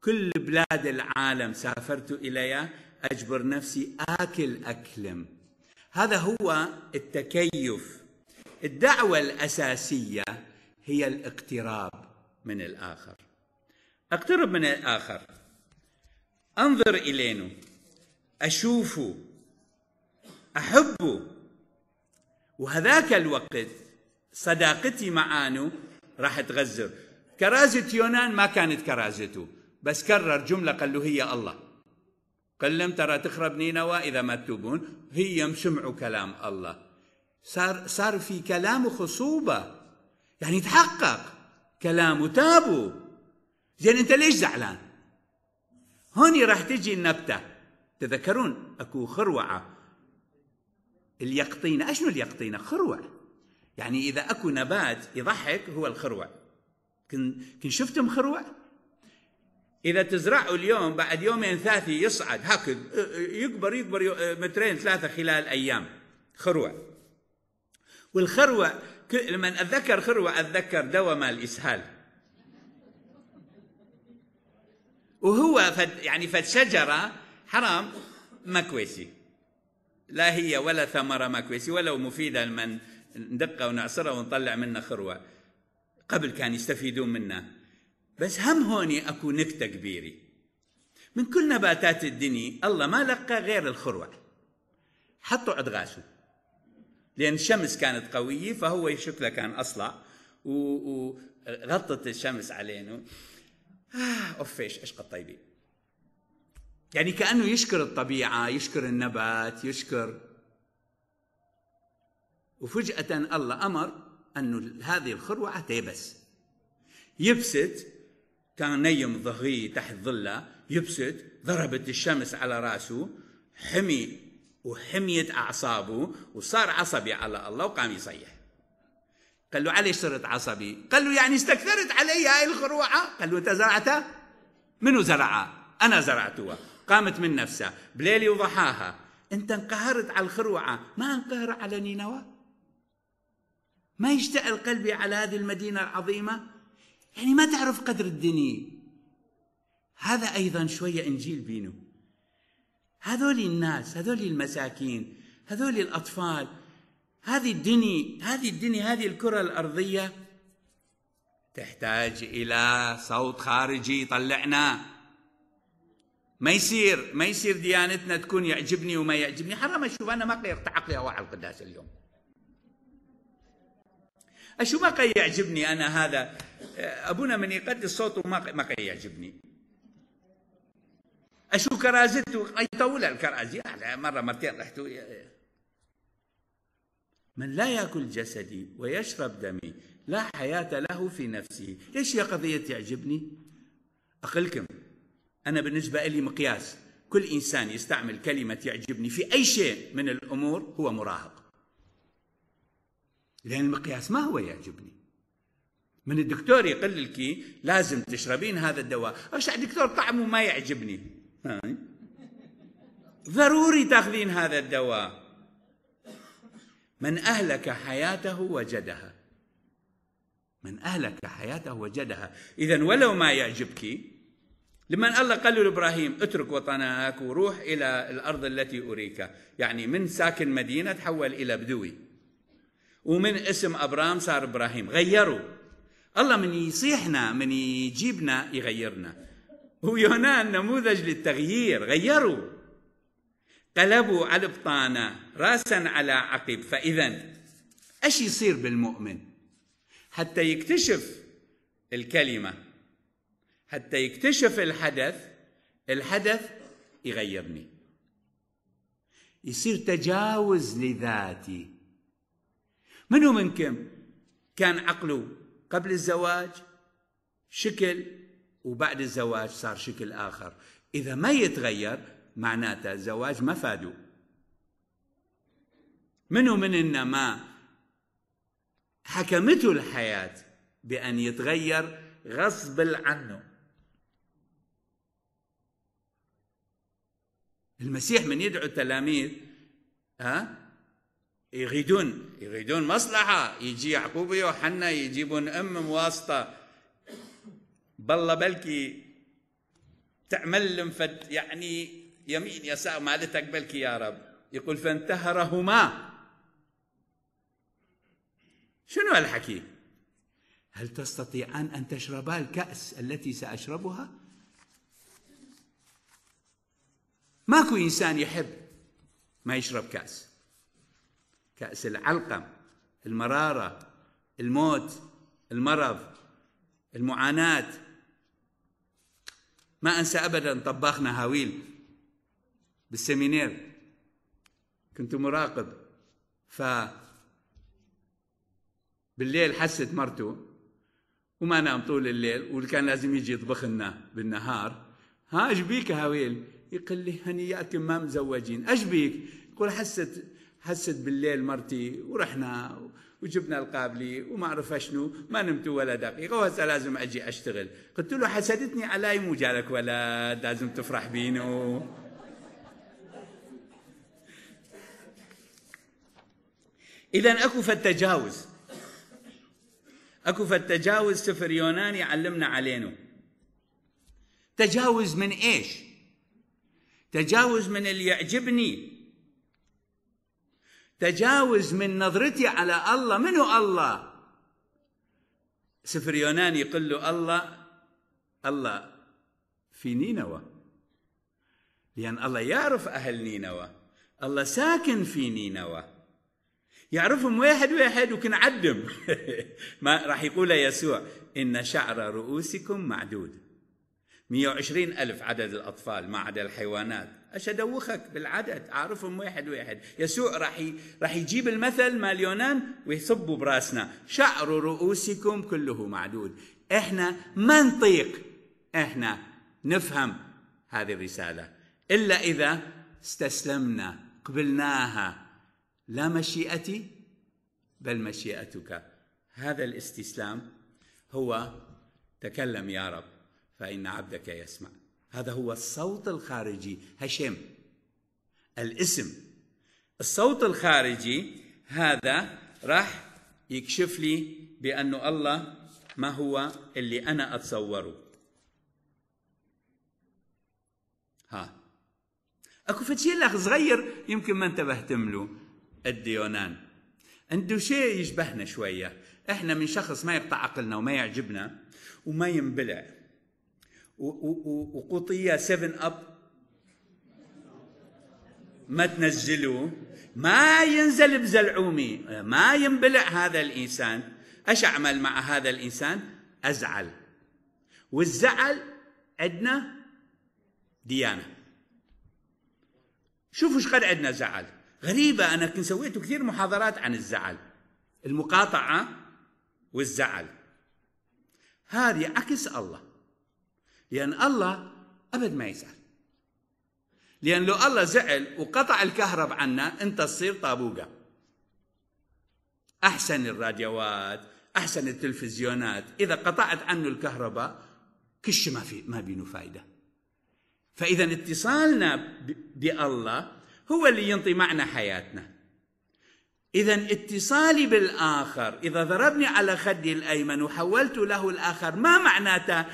كل بلاد العالم سافرت اليها اجبر نفسي اكل اكلم هذا هو التكيف الدعوة الأساسية هي الاقتراب من الآخر اقترب من الآخر أنظر إلينا أشوفه أحبه وهذاك الوقت صداقتي معانه راح تغزر كرازة يونان ما كانت كرازته بس كرر جملة قال له هي الله كلم ترى تخرب نينوى إذا ما تتوبون هي سمعوا كلام الله صار صار في كلام خصوبة يعني تحقق كلامه تابوا زين أنت ليش زعلان هوني راح تجي النبتة تذكرون أكو خروعة اليقطينة أشنو اليقطينة خروع يعني إذا أكو نبات يضحك هو الخروع كن, كن شفتم خروع إذا تزرعه اليوم بعد يومين ثلاثة يصعد هكذا يكبر يكبر مترين ثلاثة خلال أيام خروع والخروع لما أتذكر خروع أتذكر دواء مال الإسهال وهو فد يعني فد شجرة حرام ما كويسي لا هي ولا ثمرة ما كويسي ولو مفيدة لمن ندقة ونعصرها ونطلع منها خروع قبل كان يستفيدون منها بس هم هوني اكو نكته كبيره من كل نباتات الدنيا الله ما لقى غير الخروع حطوا عند غاسه لان الشمس كانت قويه فهو شكله كان اصلع وغطت الشمس علينا آه ايش اشقى طيبين يعني كانه يشكر الطبيعه يشكر النبات يشكر وفجاه الله امر انه هذه الخروعه تيبس يبست كان نيم ظهري تحت ظله يبسط ضربت الشمس على راسه حمي وحميت اعصابه وصار عصبي على الله وقام يصيح قال له عليش صرت عصبي قال له يعني استكثرت علي هاي الخروعه قال له انت زرعتها منو زرعها انا زرعتها قامت من نفسها بليلي وضحاها انت انقهرت على الخروعه ما انقهر على نينوى ما يشتعل قلبي على هذه المدينه العظيمه يعني ما تعرف قدر الدنيا هذا أيضا شوية إنجيل بينه هذول الناس هذول المساكين هذول الأطفال هذه الدنيا هذه الدنيا هذه الكرة الأرضية تحتاج إلى صوت خارجي يطلعنا ما يصير ما يصير ديانتنا تكون يعجبني وما يعجبني حرام اشوف انا ما قدرت عقلي او القداس اليوم أشو ما كان يعجبني أنا هذا أبونا من يقدس صوته ما ما كان يعجبني أشو كرازته أي طول الكرازي مرة مرتين رحت من لا يأكل جسدي ويشرب دمي لا حياة له في نفسه ليش يا قضية تعجبني أقلكم أنا بالنسبة لي مقياس كل إنسان يستعمل كلمة يعجبني في أي شيء من الأمور هو مراهق لأن المقياس ما هو يعجبني من الدكتور يقول لك لازم تشربين هذا الدواء أشع دكتور طعمه ما يعجبني ضروري تاخذين هذا الدواء من أهلك حياته وجدها من أهلك حياته وجدها إذا ولو ما يعجبك لما الله قال له لابراهيم اترك وطنك وروح الى الارض التي اريك يعني من ساكن مدينه تحول الى بدوي ومن اسم ابرام صار ابراهيم غيروا الله من يصيحنا من يجيبنا يغيرنا ويونان نموذج للتغيير غيروا قلبوا على البطانة راسا على عقب فإذا ايش يصير بالمؤمن حتى يكتشف الكلمة حتى يكتشف الحدث الحدث يغيرني يصير تجاوز لذاتي منو منكم كان عقله قبل الزواج شكل وبعد الزواج صار شكل آخر إذا ما يتغير معناته الزواج ما فادو منو من ما حكمته الحياة بأن يتغير غصب عنه المسيح من يدعو التلاميذ ها يغيدون يريدون مصلحة يجي يعقوب ويوحنا يجيبون أم مواسطة بالله بلكي تعمل لهم فت يعني يمين يسار ما بلكي يا رب يقول فانتهرهما شنو هالحكي هل تستطيعان أن تشربا الكأس التي سأشربها ماكو إنسان يحب ما يشرب كأس كأس العلقم المرارة الموت المرض المعاناة ما أنسى أبدا طباخنا هاويل بالسيمينير كنت مراقب ف بالليل حست مرته وما نام طول الليل وكان لازم يجي يطبخ لنا بالنهار ها ايش بيك هاويل؟ يقول لي هنياتكم ما مزوجين ايش بيك؟ يقول حست هست بالليل مرتي ورحنا وجبنا القابلي وما اعرف شنو ما نمت ولا دقيقه وهسه لازم اجي اشتغل قلت له حسدتني علي مو جالك ولد لازم تفرح بينه اذا اكو فالتجاوز اكو فالتجاوز سفر يوناني علمنا علينا تجاوز من ايش تجاوز من اللي يعجبني تجاوز من نظرتي على الله من هو الله سفر يونان يقول له الله الله في نينوى لأن الله يعرف أهل نينوى الله ساكن في نينوى يعرفهم واحد واحد وكن عدم ما راح يقول يسوع إن شعر رؤوسكم معدود 120 ألف عدد الأطفال ما عدا الحيوانات ايش ادوخك بالعدد اعرفهم واحد واحد يسوع راح راح يجيب المثل مال يونان ويصبوا براسنا شعر رؤوسكم كله معدود احنا ما نطيق احنا نفهم هذه الرساله الا اذا استسلمنا قبلناها لا مشيئتي بل مشيئتك هذا الاستسلام هو تكلم يا رب فان عبدك يسمع هذا هو الصوت الخارجي هشم الاسم الصوت الخارجي هذا راح يكشف لي بانه الله ما هو اللي انا اتصوره ها اكو فتشي لأخ صغير يمكن ما انتبهت له الديونان عنده شيء يشبهنا شويه احنا من شخص ما يقطع عقلنا وما يعجبنا وما ينبلع وقوطيه 7 اب ما تنزلوه ما ينزل بزلعومي ما ينبلع هذا الانسان ايش اعمل مع هذا الانسان ازعل والزعل عندنا ديانه شوفوا ايش قد عندنا زعل غريبه انا كنت سويت كثير محاضرات عن الزعل المقاطعه والزعل هذه عكس الله لأن الله أبد ما يزعل لأن لو الله زعل وقطع الكهرب عنا أنت تصير طابوقة أحسن الراديوات أحسن التلفزيونات إذا قطعت عنه الكهرباء كش ما في ما بينه فايدة فإذا اتصالنا بالله هو اللي ينطي معنى حياتنا إذا اتصالي بالآخر إذا ضربني على خدي الأيمن وحولت له الآخر ما معناته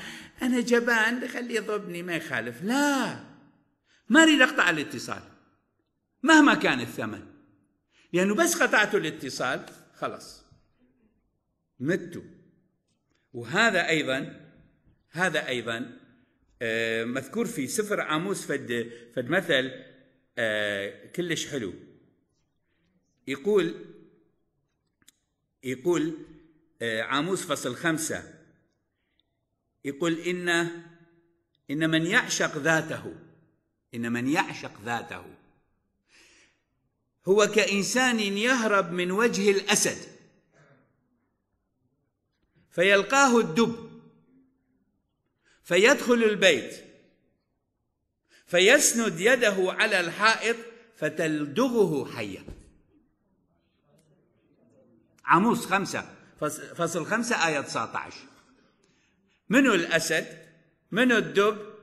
انا جبان خليه يضربني ما يخالف لا ما اريد اقطع الاتصال مهما كان الثمن لانه بس قطعت الاتصال خلاص مت وهذا ايضا هذا ايضا آه، مذكور في سفر عاموس فد فد مثل آه، كلش حلو يقول يقول آه، عاموس فصل خمسه يقول إن إن من يعشق ذاته إن من يعشق ذاته هو كإنسان يهرب من وجه الأسد فيلقاه الدب فيدخل البيت فيسند يده على الحائط فتلدغه حية عموس خمسة فصل خمسة آية 19 منو الأسد منو الدب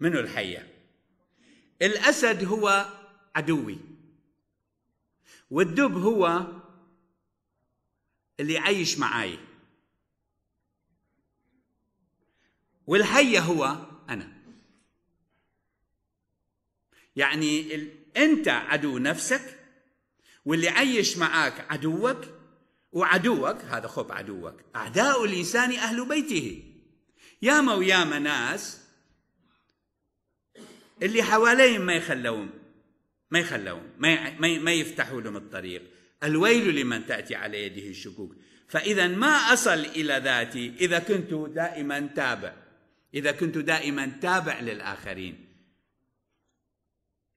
منو الحية الأسد هو عدوي والدب هو اللي عايش معاي والحية هو أنا يعني أنت عدو نفسك واللي عايش معاك عدوك وعدوك هذا خب عدوك أعداء الإنسان أهل بيته ياما وياما ناس اللي حواليهم ما يخلون ما يخلون ما ما يفتحوا لهم الطريق الويل لمن تأتي على يده الشكوك فإذا ما أصل إلى ذاتي إذا كنت دائما تابع إذا كنت دائما تابع للآخرين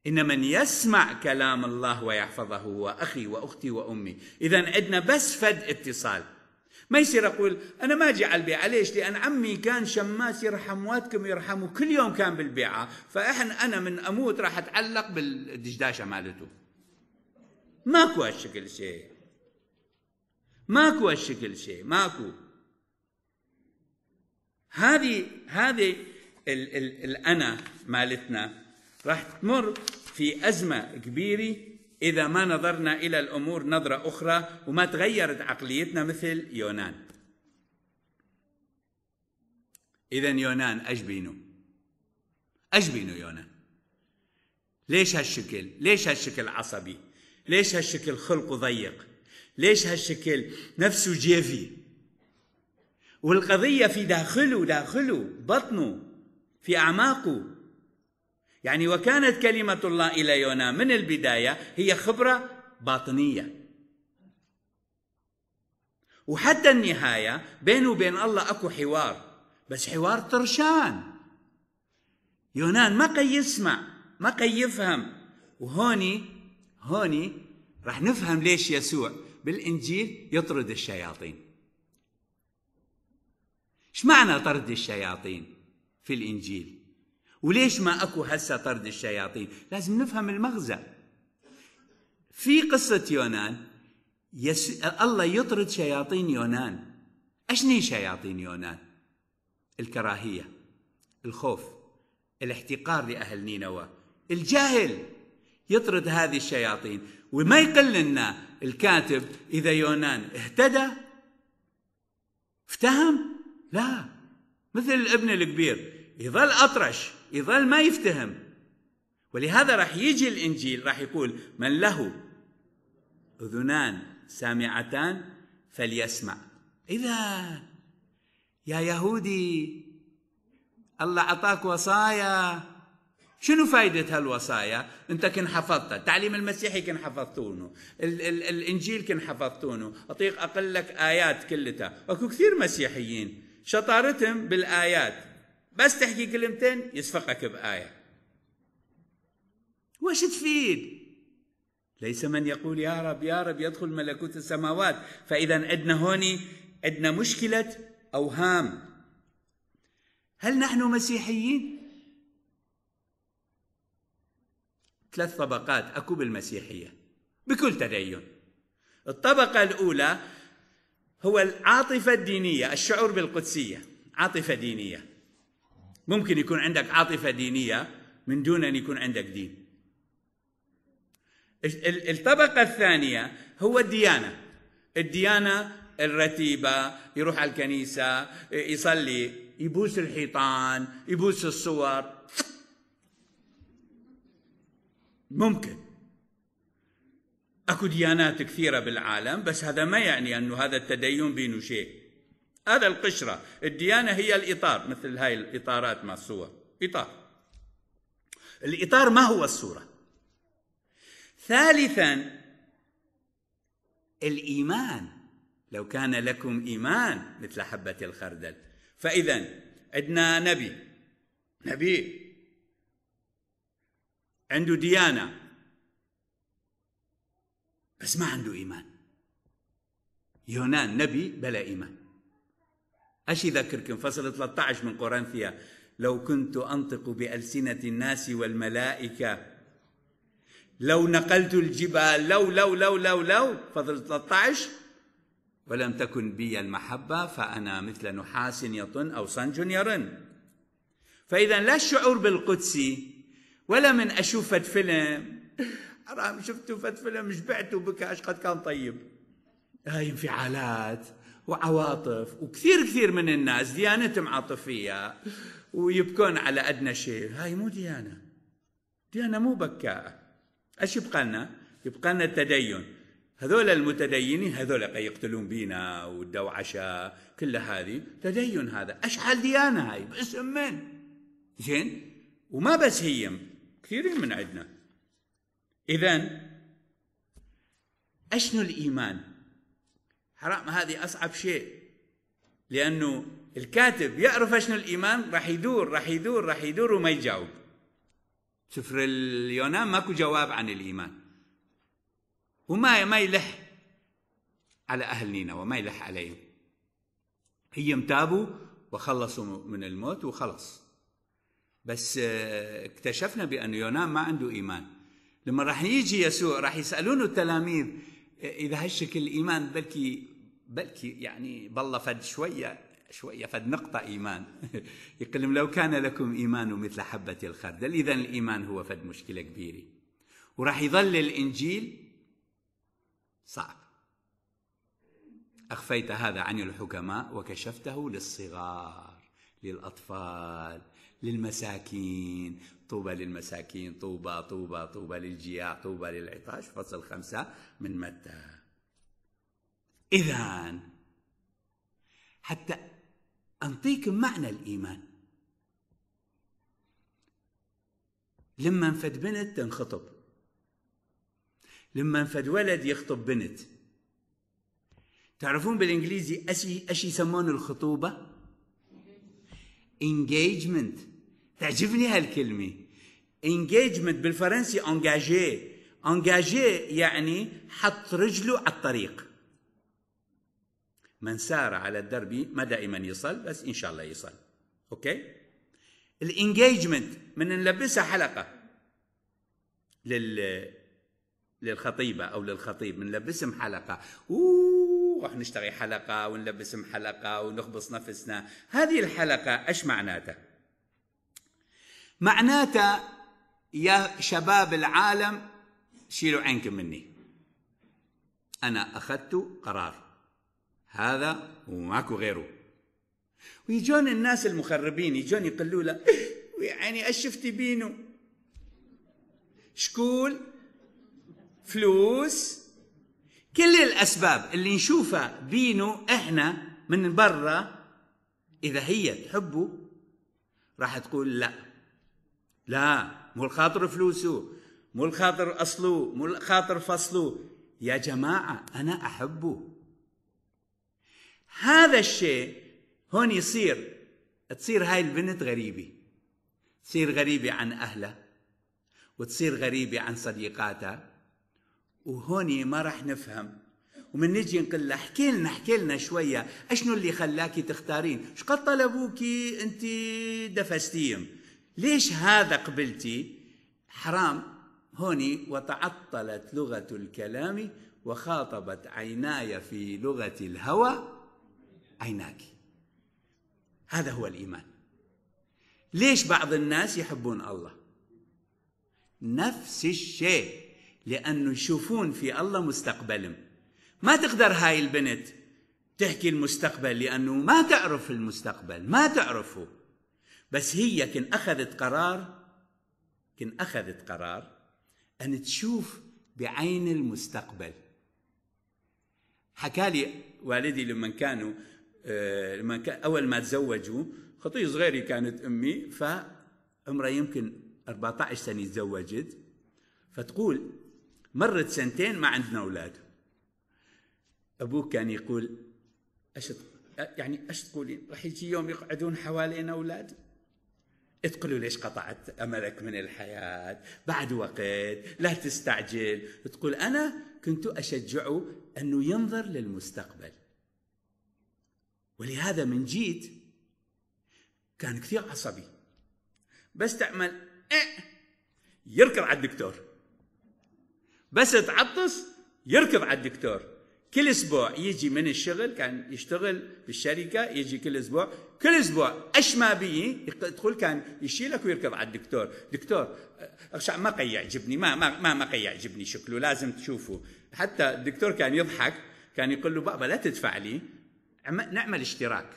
إن من يسمع كلام الله ويحفظه هو أخي وأختي وأمي إذا عندنا بس فد اتصال ما يصير أقول أنا ما أجي على البيعة ليش لأن عمي كان شماس يرحم والدكم يرحمه كل يوم كان بالبيعة فإحنا أنا من أموت راح أتعلق بالدشداشة مالته ماكو هالشكل شيء ماكو هالشكل شيء ماكو هذه هذه الأنا مالتنا راح تمر في أزمة كبيرة إذا ما نظرنا إلى الأمور نظرة أخرى وما تغيرت عقليتنا مثل يونان إذا يونان أجبينه أجبينه يونان ليش هالشكل؟ ليش هالشكل عصبي؟ ليش هالشكل خلقه ضيق؟ ليش هالشكل نفسه جيفي؟ والقضية في داخله داخله بطنه في أعماقه يعني وكانت كلمة الله إلى يونا من البداية هي خبرة باطنية وحتى النهاية بينه وبين الله أكو حوار بس حوار طرشان يونان ما قي يسمع ما قي يفهم وهوني هوني راح نفهم ليش يسوع بالإنجيل يطرد الشياطين ايش معنى طرد الشياطين في الإنجيل وليش ما اكو هسه طرد الشياطين لازم نفهم المغزى في قصة يونان يس... الله يطرد شياطين يونان أشني شياطين يونان الكراهية الخوف الاحتقار لأهل نينوى الجاهل يطرد هذه الشياطين وما يقل لنا الكاتب إذا يونان اهتدى افتهم لا مثل الابن الكبير يظل أطرش يظل ما يفتهم ولهذا راح يجي الانجيل راح يقول من له اذنان سامعتان فليسمع اذا يا يهودي الله اعطاك وصايا شنو فائدة هالوصايا؟ أنت كن حفظتها، التعليم المسيحي كن حفظتونه، ال- ال- الإنجيل كن حفظتونه، أطيق أقول لك آيات كلتها، أكو كثير مسيحيين شطارتهم بالآيات، بس تحكي كلمتين يسفقك بآية وش تفيد ليس من يقول يا رب يا رب يدخل ملكوت السماوات فإذا عندنا هوني عندنا مشكلة أوهام هل نحن مسيحيين؟ ثلاث طبقات أكو بالمسيحية بكل تدين الطبقة الأولى هو العاطفة الدينية الشعور بالقدسية عاطفة دينية ممكن يكون عندك عاطفه دينيه من دون ان يكون عندك دين الطبقه الثانيه هو الديانه الديانه الرتيبه يروح على الكنيسه يصلي يبوس الحيطان يبوس الصور ممكن اكو ديانات كثيره بالعالم بس هذا ما يعني انه هذا التدين بينه شيء هذا القشرة الديانة هي الإطار مثل هاي الإطارات مع الصور إطار الإطار ما هو الصورة ثالثا الإيمان لو كان لكم إيمان مثل حبة الخردل فإذا عندنا نبي نبي عنده ديانة بس ما عنده إيمان يونان نبي بلا إيمان أشي ذكركم فصل 13 من قرنثيا لو كنت أنطق بألسنة الناس والملائكة لو نقلت الجبال لو لو لو لو لو فصل 13 ولم تكن بي المحبة فأنا مثل نحاس يطن أو صنج يرن فإذا لا الشعور بالقدسي ولا من أشوف فيلم حرام شفتوا فيلم شبعت وبكى قد كان طيب هاي انفعالات وعواطف وكثير كثير من الناس ديانتهم عاطفية ويبكون على أدنى شيء هاي مو ديانة ديانة مو بكاءة ايش يبقى لنا؟ يبقى لنا التدين هذول المتدينين هذول يقتلون بينا والدوعشة كل هذه تدين هذا أشحال ديانة هاي باسم من زين وما بس هي كثيرين من عندنا إذا أشنو الإيمان حرام هذه أصعب شيء لأنه الكاتب يعرف شنو الإيمان راح يدور راح يدور راح يدور وما يجاوب سفر اليونان ماكو جواب عن الإيمان وما ما يلح على أهل نينوى ما يلح عليهم هي تابوا وخلصوا من الموت وخلص بس آه، اكتشفنا بأن يونان ما عنده إيمان لما راح يجي يسوع راح يسألونه التلاميذ آه، إذا هالشكل الإيمان بلكي بلكي يعني بالله فد شوية شوية فد نقطة إيمان يقلم لو كان لكم إيمان مثل حبة الخردل إذا الإيمان هو فد مشكلة كبيرة وراح يظل الإنجيل صعب أخفيت هذا عن الحكماء وكشفته للصغار للأطفال للمساكين طوبى للمساكين طوبى طوبى طوبى للجياع طوبى للعطاش فصل خمسة من متى إذا حتى أنطيكم معنى الإيمان لما انفد بنت تنخطب لما انفد ولد يخطب بنت تعرفون بالانجليزي اشي اشي يسمون الخطوبه انجيجمنت تعجبني هالكلمه انجيجمنت بالفرنسي انجاجي انجاجي يعني حط رجله على الطريق من سار على الدرب ما دائما يصل بس ان شاء الله يصل اوكي الانجيجمنت من نلبسها حلقه لل للخطيبه او للخطيب بنلبسهم حلقه اوه نشتري حلقه ونلبسهم حلقه ونخبص نفسنا هذه الحلقه ايش معناتها معناتها يا شباب العالم شيلوا عينكم مني انا اخذت قرار هذا وماكو غيره ويجون الناس المخربين يجون يقلوا له إيه، يعني ايش شفتي شكول فلوس كل الاسباب اللي نشوفها بينو احنا من برا اذا هي تحبه راح تقول لا لا مو الخاطر فلوسه مو الخاطر اصله مو الخاطر فصله يا جماعه انا احبه هذا الشيء هون يصير تصير هاي البنت غريبة تصير غريبة عن أهلها وتصير غريبة عن صديقاتها وهون ما راح نفهم ومن نجي نقول لها احكي لنا احكي لنا شويه اشنو اللي خلاكي تختارين شقد طلبوكي انت دفستيهم ليش هذا قبلتي حرام هوني وتعطلت لغه الكلام وخاطبت عيناي في لغه الهوى عيناك هذا هو الإيمان ليش بعض الناس يحبون الله نفس الشيء لأنه يشوفون في الله مستقبلهم ما تقدر هاي البنت تحكي المستقبل لأنه ما تعرف المستقبل ما تعرفه بس هي كن أخذت قرار كن أخذت قرار أن تشوف بعين المستقبل حكى لي والدي لما كانوا آه، لما كان اول ما تزوجوا خطيه صغيره كانت امي فعمرها يمكن 14 سنه تزوجت فتقول مرت سنتين ما عندنا اولاد ابوك كان يقول ايش يعني ايش تقولين راح يجي يوم يقعدون حوالينا اولاد تقولوا ليش قطعت املك من الحياه بعد وقت لا تستعجل تقول انا كنت اشجعه انه ينظر للمستقبل ولهذا من جيت كان كثير عصبي بس تعمل إيه يركض على الدكتور بس تعطس يركض على الدكتور كل اسبوع يجي من الشغل كان يشتغل بالشركه يجي كل اسبوع كل اسبوع اش ما بي يدخل كان يشيلك ويركض على الدكتور دكتور اخشى ما قي يعجبني ما ما ما قي يعجبني شكله لازم تشوفه حتى الدكتور كان يضحك كان يقول له بابا لا تدفع لي نعمل اشتراك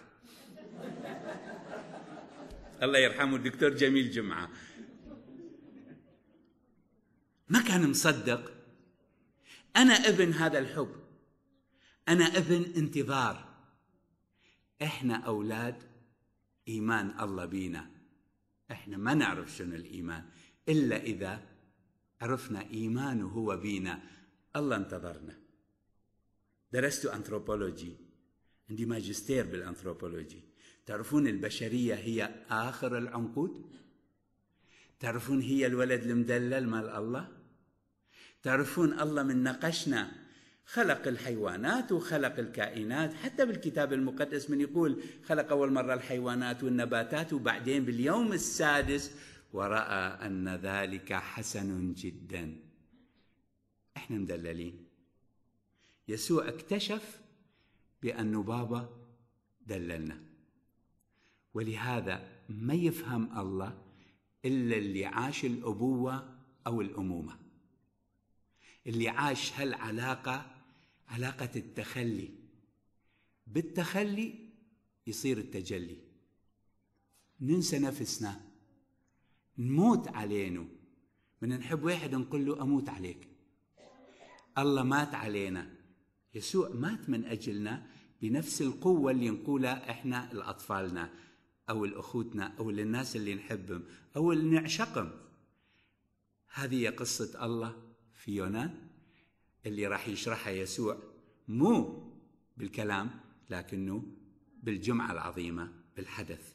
الله يرحمه الدكتور جميل جمعة ما كان مصدق أنا ابن هذا الحب أنا ابن انتظار إحنا أولاد إيمان الله بينا إحنا ما نعرف شنو الإيمان إلا إذا عرفنا إيمانه هو بينا الله انتظرنا درست أنثروبولوجي عندي ماجستير بالأنثروبولوجي تعرفون البشرية هي آخر العنقود تعرفون هي الولد المدلل مال الله تعرفون الله من نقشنا خلق الحيوانات وخلق الكائنات حتى بالكتاب المقدس من يقول خلق أول مرة الحيوانات والنباتات وبعدين باليوم السادس ورأى أن ذلك حسن جدا احنا مدللين يسوع اكتشف بأنه بابا دللنا ولهذا ما يفهم الله إلا اللي عاش الأبوة أو الأمومة اللي عاش هالعلاقة علاقة التخلي بالتخلي يصير التجلي ننسى نفسنا نموت علينا من نحب واحد نقول له أموت عليك الله مات علينا يسوع مات من أجلنا بنفس القوة اللي نقولها احنا لأطفالنا أو لأخوتنا أو للناس اللي نحبهم أو اللي نعشقهم هذه هي قصة الله في يونان اللي راح يشرحها يسوع مو بالكلام لكنه بالجمعة العظيمة بالحدث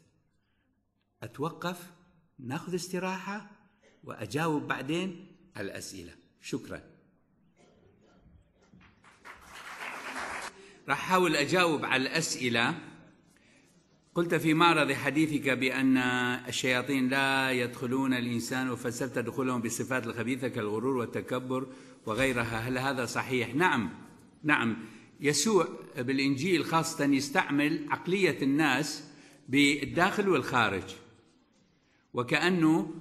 أتوقف ناخذ استراحة وأجاوب بعدين على الأسئلة شكراً راح أحاول أجاوب على الأسئلة قلت في معرض حديثك بأن الشياطين لا يدخلون الإنسان وفسرت دخولهم بالصفات الخبيثة كالغرور والتكبر وغيرها هل هذا صحيح؟ نعم نعم يسوع بالإنجيل خاصة يستعمل عقلية الناس بالداخل والخارج وكأنه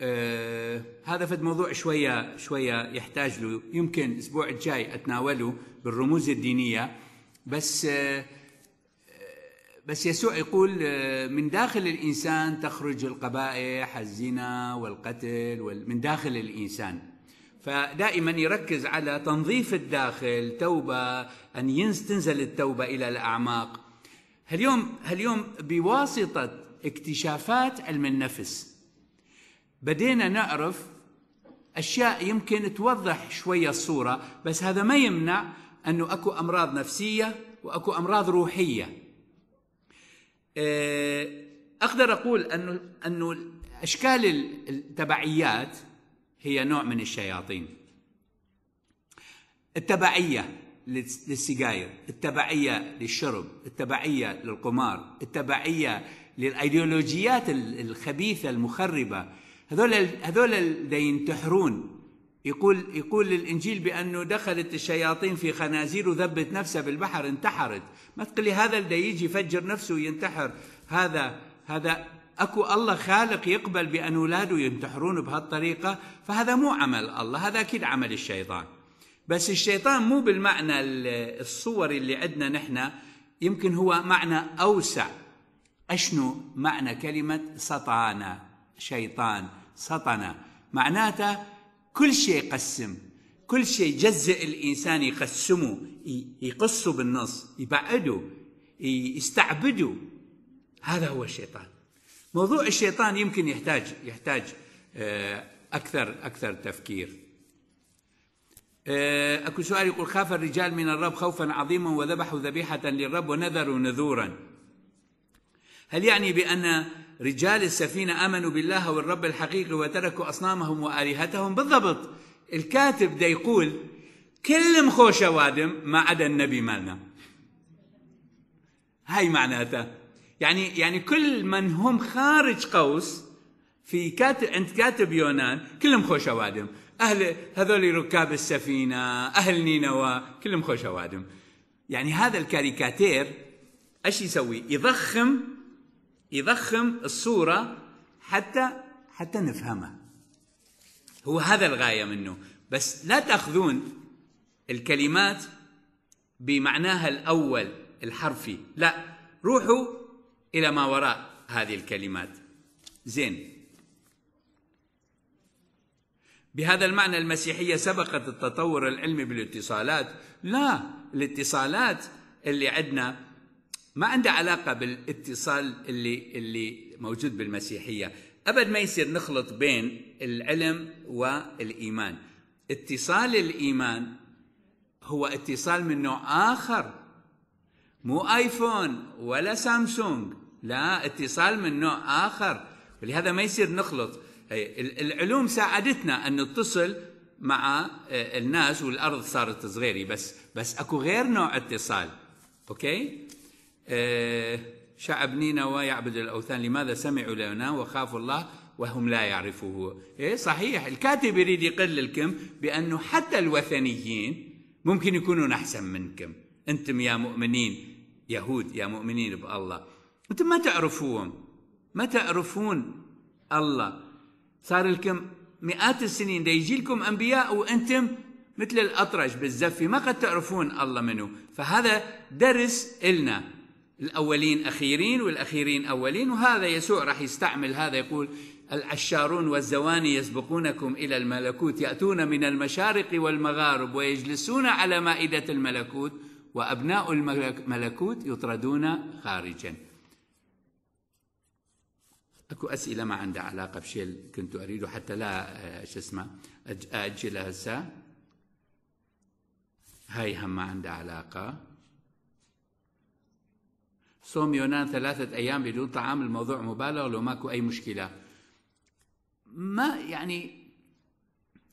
آه هذا فد موضوع شوية شوية يحتاج له يمكن الأسبوع الجاي أتناوله بالرموز الدينية بس آه، بس يسوع يقول آه، من داخل الإنسان تخرج القبائح الزنا والقتل من داخل الإنسان فدائما يركز على تنظيف الداخل توبة أن تنزل التوبة إلى الأعماق اليوم اليوم بواسطة اكتشافات علم النفس بدينا نعرف أشياء يمكن توضح شوية الصورة بس هذا ما يمنع أنه أكو أمراض نفسية وأكو أمراض روحية آه، أقدر أقول أنه, أنه أشكال التبعيات هي نوع من الشياطين التبعية للسجاير التبعية للشرب التبعية للقمار التبعية للأيديولوجيات الخبيثة المخربة هذول هذول اللي ينتحرون يقول يقول الانجيل بانه دخلت الشياطين في خنازير وذبت نفسها بالبحر انتحرت ما تقلي هذا اللي يجي يفجر نفسه وينتحر هذا هذا اكو الله خالق يقبل بان اولاده ينتحرون بهالطريقه فهذا مو عمل الله هذا اكيد عمل الشيطان بس الشيطان مو بالمعنى الصوري اللي عندنا نحن يمكن هو معنى اوسع اشنو معنى كلمه سطانه شيطان سطنه معناته كل شيء يقسم كل شيء يجزئ الإنسان يقسمه يقصه بالنص يبعده يستعبده هذا هو الشيطان موضوع الشيطان يمكن يحتاج يحتاج آه، أكثر أكثر تفكير آه، أكو سؤال يقول خاف الرجال من الرب خوفا عظيما وذبحوا ذبيحة للرب ونذروا نذورا هل يعني بأن رجال السفينة آمنوا بالله والرب الحقيقي وتركوا أصنامهم وآلهتهم بالضبط الكاتب دا يقول كل مخوشة وادم ما عدا النبي مالنا هاي معناتها يعني يعني كل من هم خارج قوس في كاتب انت كاتب يونان كلهم خوش اوادم اهل هذول ركاب السفينه اهل نينوى كلهم خوش اوادم يعني هذا الكاريكاتير ايش يسوي يضخم يضخم الصوره حتى حتى نفهمها هو هذا الغايه منه بس لا تاخذون الكلمات بمعناها الاول الحرفي لا روحوا الى ما وراء هذه الكلمات زين بهذا المعنى المسيحيه سبقت التطور العلمي بالاتصالات لا الاتصالات اللي عندنا ما عندها علاقة بالاتصال اللي اللي موجود بالمسيحية أبد ما يصير نخلط بين العلم والإيمان اتصال الإيمان هو اتصال من نوع آخر مو آيفون ولا سامسونج لا اتصال من نوع آخر ولهذا ما يصير نخلط العلوم ساعدتنا أن نتصل مع آه، الناس والأرض صارت صغيرة بس بس أكو غير نوع اتصال أوكي آه، شعب نينوى يعبد الأوثان لماذا سمعوا لنا وخافوا الله وهم لا يعرفوه إيه صحيح الكاتب يريد يقل لكم بأنه حتى الوثنيين ممكن يكونون أحسن منكم أنتم يا مؤمنين يهود يا مؤمنين بالله أنتم ما تعرفوهم ما تعرفون الله صار لكم مئات السنين دا يجي لكم أنبياء وأنتم مثل الأطرش بالزفة ما قد تعرفون الله منه فهذا درس إلنا الأولين أخيرين والأخيرين أولين وهذا يسوع راح يستعمل هذا يقول العشارون والزواني يسبقونكم إلى الملكوت يأتون من المشارق والمغارب ويجلسون على مائدة الملكوت وأبناء الملكوت يطردون خارجا اكو اسئله ما عندها علاقه بشيء كنت اريده حتى لا آه، شو اسمه اجلها هسه هاي هم ما عندها علاقه صوم يونان ثلاثة أيام بدون طعام الموضوع مبالغ لو ماكو أي مشكلة ما يعني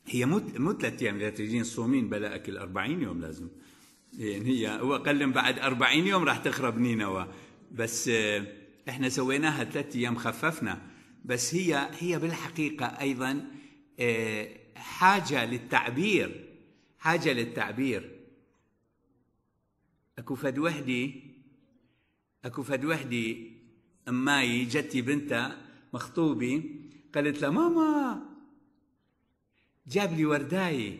هي مو مو أيام إذا تجين صومين بلا أكل 40 يوم لازم يعني هي هو قلم بعد 40 يوم راح تخرب نينوى بس احنا سويناها ثلاثة أيام خففنا بس هي هي بالحقيقة أيضا حاجة للتعبير حاجة للتعبير أكو فد وحدي اكو فد وحده اماي جتي بنتها مخطوبه قالت لها ماما جاب لي وردايه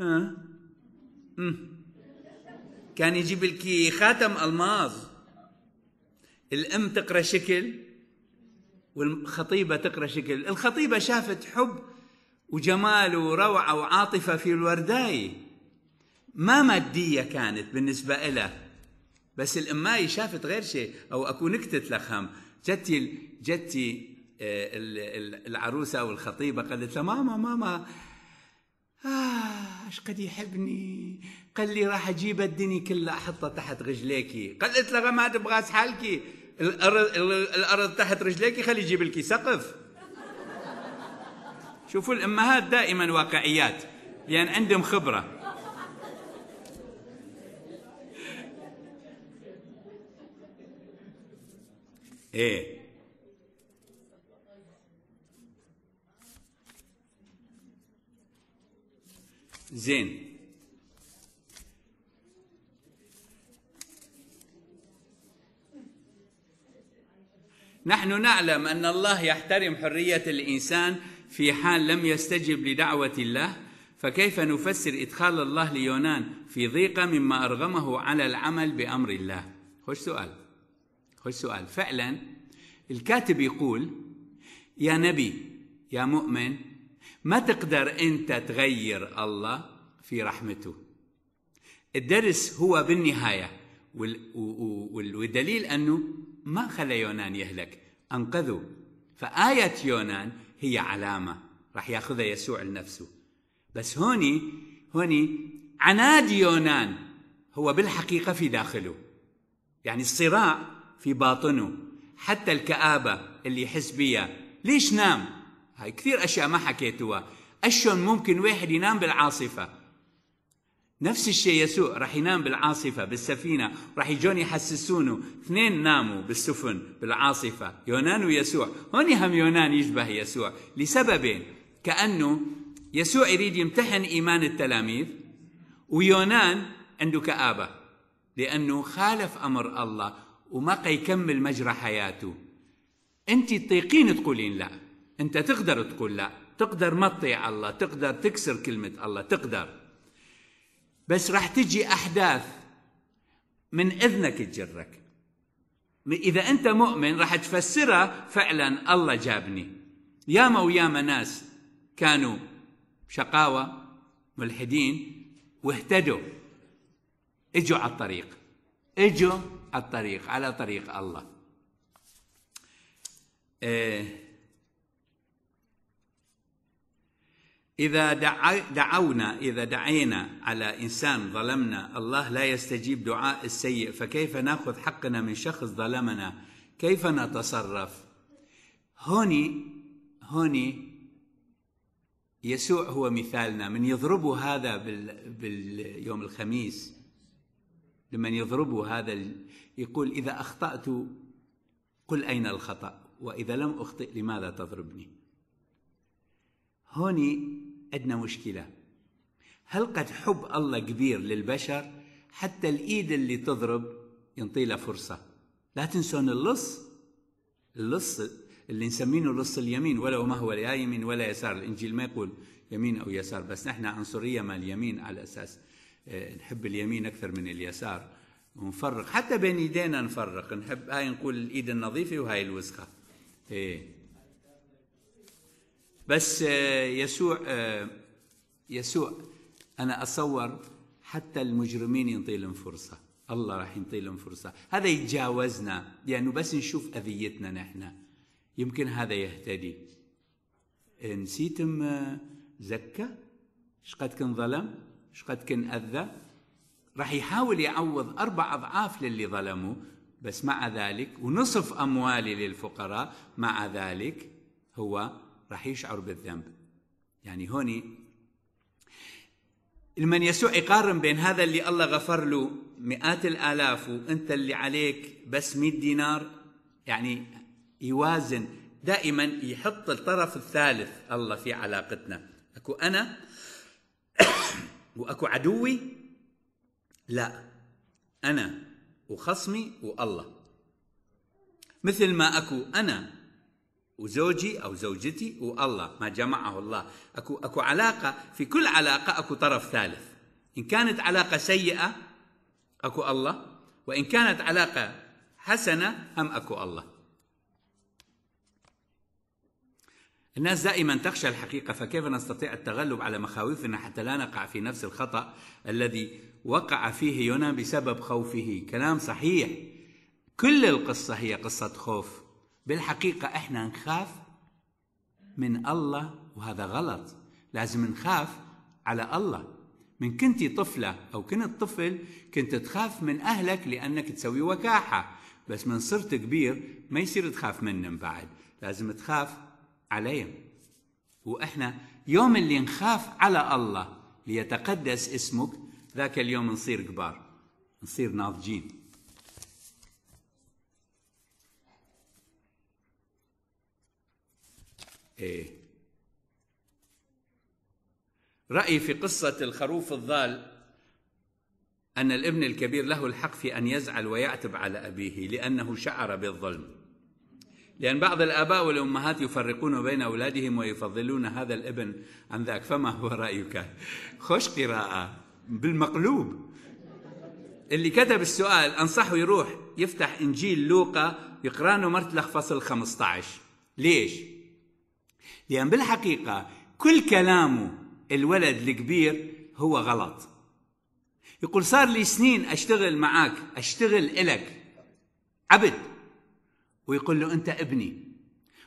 ها امم كان يجيب لك خاتم الماظ الام تقرا شكل والخطيبه تقرا شكل الخطيبه شافت حب وجمال وروعه وعاطفه في الوردايه ما ماديه كانت بالنسبه لها بس الاماي شافت غير شيء او اكو نكته لخم جتي جتي العروسه والخطيبه قالت لها ماما ماما آه قد يحبني قال لي راح اجيب الدنيا كلها احطها تحت رجليكي قالت لها ما تبغاس حالكي الارض الارض تحت رجليكي خلي يجيب لك سقف شوفوا الامهات دائما واقعيات لان عندهم خبره ايه زين نحن نعلم ان الله يحترم حريه الانسان في حال لم يستجب لدعوه الله فكيف نفسر ادخال الله ليونان في ضيقه مما ارغمه على العمل بامر الله خش سؤال هو السؤال فعلا الكاتب يقول يا نبي يا مؤمن ما تقدر أنت تغير الله في رحمته الدرس هو بالنهاية والدليل أنه ما خلى يونان يهلك أنقذه فآية يونان هي علامة راح ياخذها يسوع لنفسه بس هوني هوني عناد يونان هو بالحقيقة في داخله يعني الصراع في باطنه حتى الكآبة اللي يحس بيها ليش نام هاي كثير أشياء ما حكيتوها أشون ممكن واحد ينام بالعاصفة نفس الشيء يسوع راح ينام بالعاصفة بالسفينة راح يجون يحسسونه اثنين ناموا بالسفن بالعاصفة يونان ويسوع هون هم يونان يشبه يسوع لسببين كأنه يسوع يريد يمتحن إيمان التلاميذ ويونان عنده كآبة لأنه خالف أمر الله وما قيكمل مجرى حياته انت تطيقين تقولين لا انت تقدر تقول لا تقدر ما تطيع الله تقدر تكسر كلمة الله تقدر بس راح تجي أحداث من إذنك تجرك إذا أنت مؤمن راح تفسرها فعلا الله جابني ياما وياما ناس كانوا شقاوة ملحدين واهتدوا اجوا على الطريق اجوا الطريق على طريق الله إيه. إذا دعونا إذا دعينا على إنسان ظلمنا الله لا يستجيب دعاء السيء فكيف ناخذ حقنا من شخص ظلمنا كيف نتصرف هوني هوني يسوع هو مثالنا من يضربوا هذا باليوم الخميس لمن يضربه هذا يقول إذا أخطأت قل أين الخطأ وإذا لم أخطئ لماذا تضربني هوني عندنا مشكلة هل قد حب الله كبير للبشر حتى الإيد اللي تضرب ينطي له فرصة لا تنسون اللص اللص اللي نسمينه لص اليمين ولو ما هو لا يمين ولا يسار الإنجيل ما يقول يمين أو يسار بس نحن عنصرية مال اليمين على أساس آه، نحب اليمين اكثر من اليسار ونفرق حتى بين ايدينا نفرق نحب هاي نقول الايد النظيفه وهاي الوسخه ايه بس آه، يسوع آه، يسوع انا اتصور حتى المجرمين ينطي لهم فرصه الله راح ينطي لهم فرصه هذا يتجاوزنا لانه يعني بس نشوف اذيتنا نحن يمكن هذا يهتدي إيه، نسيتم زكا شقد كان ظلم قد كان أذى راح يحاول يعوض أربع أضعاف للي ظلموه بس مع ذلك ونصف أموالي للفقراء مع ذلك هو راح يشعر بالذنب يعني هوني لمن يسوع يقارن بين هذا اللي الله غفر له مئات الآلاف وأنت اللي عليك بس 100 دينار يعني يوازن دائما يحط الطرف الثالث الله في علاقتنا أكو أنا واكو عدوي لا انا وخصمي والله مثل ما اكو انا وزوجي او زوجتي والله ما جمعه الله اكو اكو علاقه في كل علاقه اكو طرف ثالث ان كانت علاقه سيئه اكو الله وان كانت علاقه حسنه هم اكو الله الناس دائما تخشى الحقيقة فكيف نستطيع التغلب على مخاوفنا حتى لا نقع في نفس الخطأ الذي وقع فيه يونا بسبب خوفه كلام صحيح كل القصة هي قصة خوف بالحقيقة احنا نخاف من الله وهذا غلط لازم نخاف على الله من كنتي طفلة أو كنت طفل كنت تخاف من أهلك لأنك تسوي وكاحة بس من صرت كبير ما يصير تخاف منهم بعد لازم تخاف عليا واحنا يوم اللي نخاف على الله ليتقدس اسمك ذاك اليوم نصير كبار نصير ناضجين ايه رأيي في قصة الخروف الضال أن الابن الكبير له الحق في أن يزعل ويعتب على أبيه لأنه شعر بالظلم لأن بعض الآباء والأمهات يفرقون بين أولادهم ويفضلون هذا الابن عن ذاك فما هو رأيك؟ خوش قراءة بالمقلوب اللي كتب السؤال أنصحه يروح يفتح إنجيل لوقا يقرأ مرتلخ فصل 15 ليش؟ لأن بالحقيقة كل كلامه الولد الكبير هو غلط يقول صار لي سنين أشتغل معك أشتغل إلك عبد ويقول له أنت ابني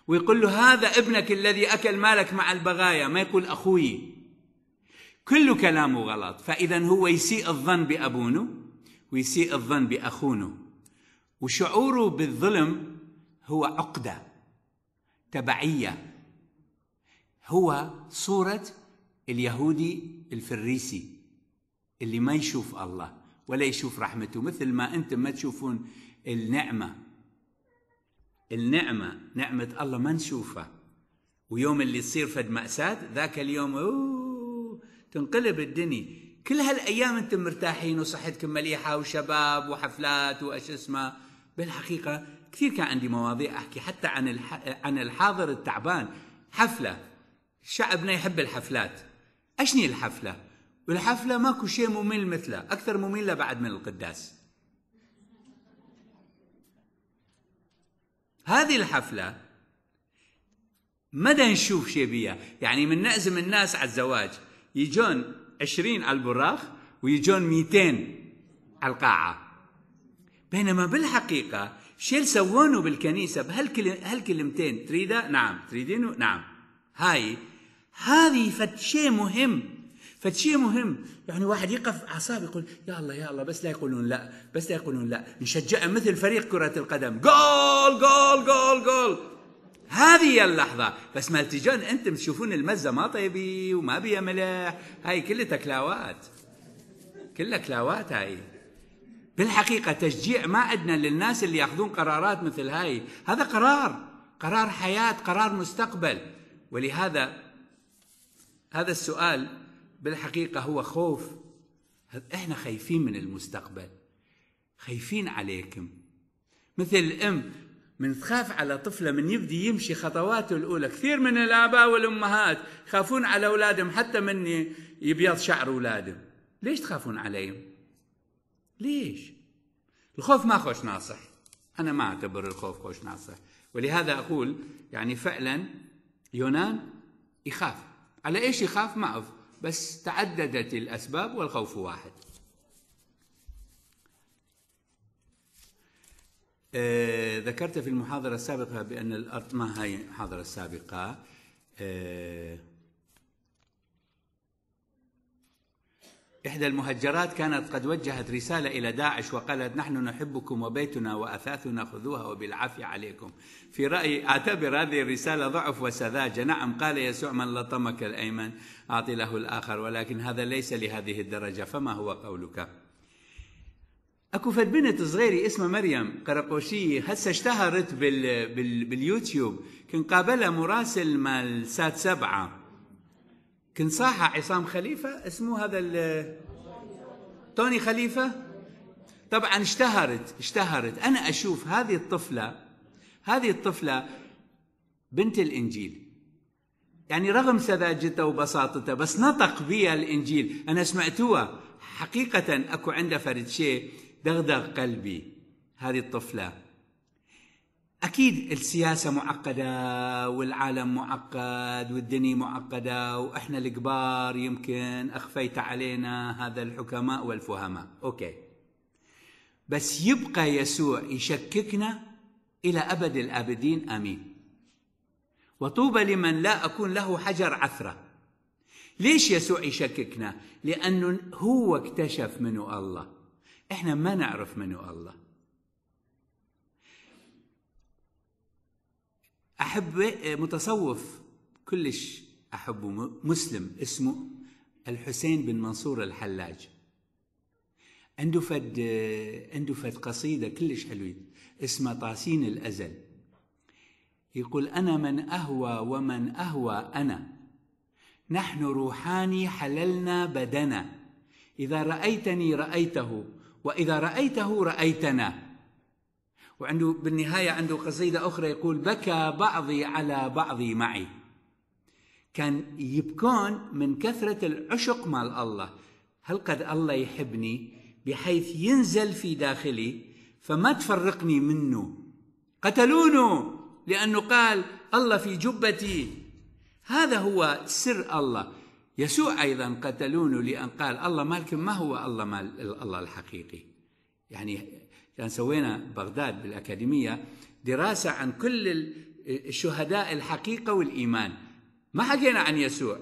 ويقول له هذا ابنك الذي أكل مالك مع البغايا ما يقول أخوي كل كلامه غلط فإذا هو يسيء الظن بأبونه ويسيء الظن بأخونه وشعوره بالظلم هو عقدة تبعية هو صورة اليهودي الفريسي اللي ما يشوف الله ولا يشوف رحمته مثل ما أنتم ما تشوفون النعمة النعمة نعمة الله ما نشوفها ويوم اللي تصير فد مأساة ذاك اليوم تنقلب الدنيا كل هالأيام أنتم مرتاحين وصحتكم مليحة وشباب وحفلات وأش اسمه بالحقيقة كثير كان عندي مواضيع أحكي حتى عن عن الحاضر التعبان حفلة شعبنا يحب الحفلات أشني الحفلة والحفلة ماكو شيء ممل مثله أكثر مملة بعد من القداس هذه الحفلة مدى نشوف شيء بيها يعني من نأزم الناس على الزواج يجون 20 على البراخ ويجون 200 على القاعة بينما بالحقيقة شيء اللي سوونه بالكنيسة بهالكلمتين تريده نعم تريدينه نعم هاي هذه فد شيء مهم فشيء مهم يعني واحد يقف اعصاب يقول يا الله يا الله بس لا يقولون لا بس لا يقولون لا نشجع مثل فريق كرة القدم جول جول جول جول هذه هي اللحظة بس ما تجون انتم تشوفون المزة ما طيبي وما بيها ملح هاي كلها كلاوات كلها كلاوات هاي بالحقيقة تشجيع ما عندنا للناس اللي ياخذون قرارات مثل هاي هذا قرار قرار حياة قرار مستقبل ولهذا هذا السؤال بالحقيقة هو خوف احنا خايفين من المستقبل خايفين عليكم مثل الأم من تخاف على طفله من يبدي يمشي خطواته الاولى كثير من الاباء والامهات يخافون على اولادهم حتى من يبيض شعر اولادهم ليش تخافون عليهم ليش الخوف ما خوش ناصح انا ما اعتبر الخوف خوش ناصح ولهذا اقول يعني فعلا يونان يخاف على ايش يخاف ما أف بس تعددت الأسباب والخوف واحد آه ذكرت في المحاضرة السابقة بأن الأرض ما هي المحاضرة السابقة آه إحدى المهجرات كانت قد وجهت رسالة إلى داعش وقالت نحن نحبكم وبيتنا وأثاثنا خذوها وبالعافية عليكم في رأيي أعتبر هذه الرسالة ضعف وسذاجة نعم قال يسوع من لطمك الأيمن أعطي له الآخر ولكن هذا ليس لهذه الدرجة فما هو قولك اكو فد بنت صغيري اسمها مريم قرقوشية هسه اشتهرت بال بال باليوتيوب كان قابلها مراسل مال سات سبعه كنصاحة عصام خليفة اسمه هذا توني خليفة طبعا اشتهرت اشتهرت أنا أشوف هذه الطفلة هذه الطفلة بنت الإنجيل يعني رغم سذاجتها وبساطتها بس نطق بها الإنجيل أنا سمعتوها حقيقة أكو عندها فرد شيء دغدغ قلبي هذه الطفلة اكيد السياسه معقده والعالم معقد والدنيا معقده واحنا الكبار يمكن اخفيت علينا هذا الحكماء والفهماء اوكي بس يبقى يسوع يشككنا الى ابد الابدين امين وطوبى لمن لا اكون له حجر عثره ليش يسوع يشككنا لانه هو اكتشف منه الله احنا ما نعرف منه الله أحب آه، متصوف كلش أحبه مسلم اسمه الحسين بن منصور الحلاج عنده فد آه، عنده فد قصيدة كلش حلوة اسمها طاسين الأزل يقول أنا من أهوى ومن أهوى أنا نحن روحاني حللنا بدنا إذا رأيتني رأيته وإذا رأيته رأيتنا وعنده بالنهاية عنده قصيدة أخرى يقول بكى بعضي على بعضي معي كان يبكون من كثرة العشق مال الله هل قد الله يحبني بحيث ينزل في داخلي فما تفرقني منه قتلونه لأنه قال الله في جبتي هذا هو سر الله يسوع أيضا قتلونه لأن قال الله مالكم ما هو الله مال الله الحقيقي يعني كان سوينا بغداد بالأكاديمية دراسة عن كل الشهداء الحقيقة والإيمان ما حكينا عن يسوع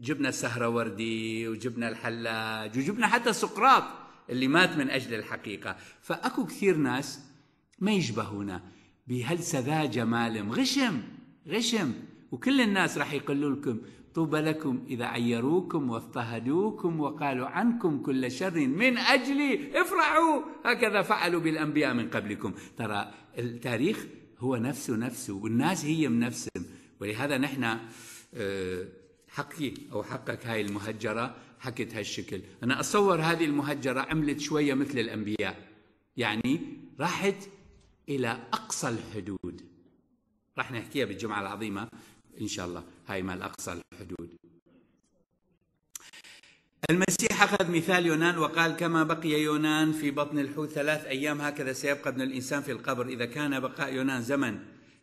جبنا السهروردي وجبنا الحلاج وجبنا حتى سقراط اللي مات من أجل الحقيقة فأكو كثير ناس ما يشبهونا بهالسذاجة مالم غشم غشم وكل الناس راح يقولوا لكم طوبى لكم إذا عيروكم واضطهدوكم وقالوا عنكم كل شر من أجلي افرحوا هكذا فعلوا بالأنبياء من قبلكم ترى التاريخ هو نفسه نفسه والناس هي من نفسهم ولهذا نحن آه، حقي أو حقك هاي المهجرة حكت هالشكل أنا أتصور هذه المهجرة عملت شوية مثل الأنبياء يعني راحت إلى أقصى الحدود راح نحكيها بالجمعة العظيمة إن شاء الله هاي مال أقصى الحدود المسيح أخذ مثال يونان وقال كما بقي يونان في بطن الحوت ثلاث أيام هكذا سيبقى ابن الإنسان في القبر إذا كان بقاء يونان زمن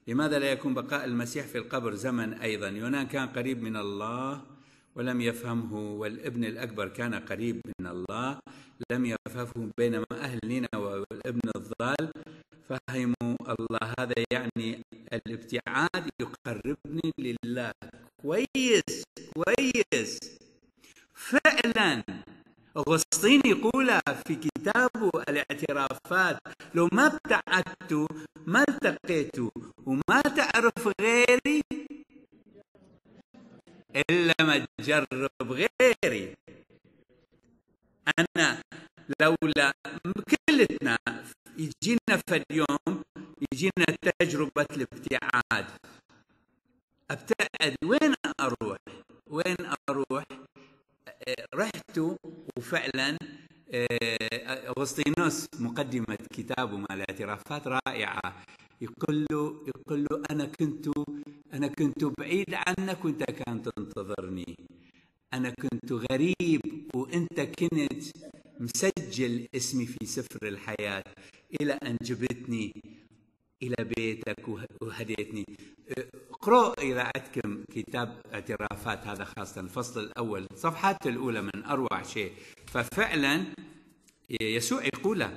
لماذا لا يكون بقاء المسيح في القبر زمن أيضا يونان كان قريب من الله ولم يفهمه والابن الأكبر كان قريب من الله لم يفهمه بينما اهل نينوى والابن الضال فهموا الله هذا يعني الابتعاد يقربني لله كويس كويس فعلا أغسطين يقول في كتابه الاعترافات لو ما ابتعدت ما التقيت وما تعرف غيري إلا ما تجرب غيري أنا لولا كلتنا يجينا في اليوم يجينا تجربة الابتعاد ابتعد وين أروح وين أروح رحت وفعلا آه، أغسطينوس مقدمة كتابه مع الاعترافات رائعة يقول له يقول له أنا كنت أنا كنت بعيد عنك وأنت كان تنتظرني أنا كنت غريب وأنت كنت مسجل اسمي في سفر الحياة إلى أن جبتني إلى بيتك وهديتني اقرأوا إذا عندكم كتاب اعترافات هذا خاصة الفصل الأول صفحات الأولى من أروع شيء ففعلا يسوع يقول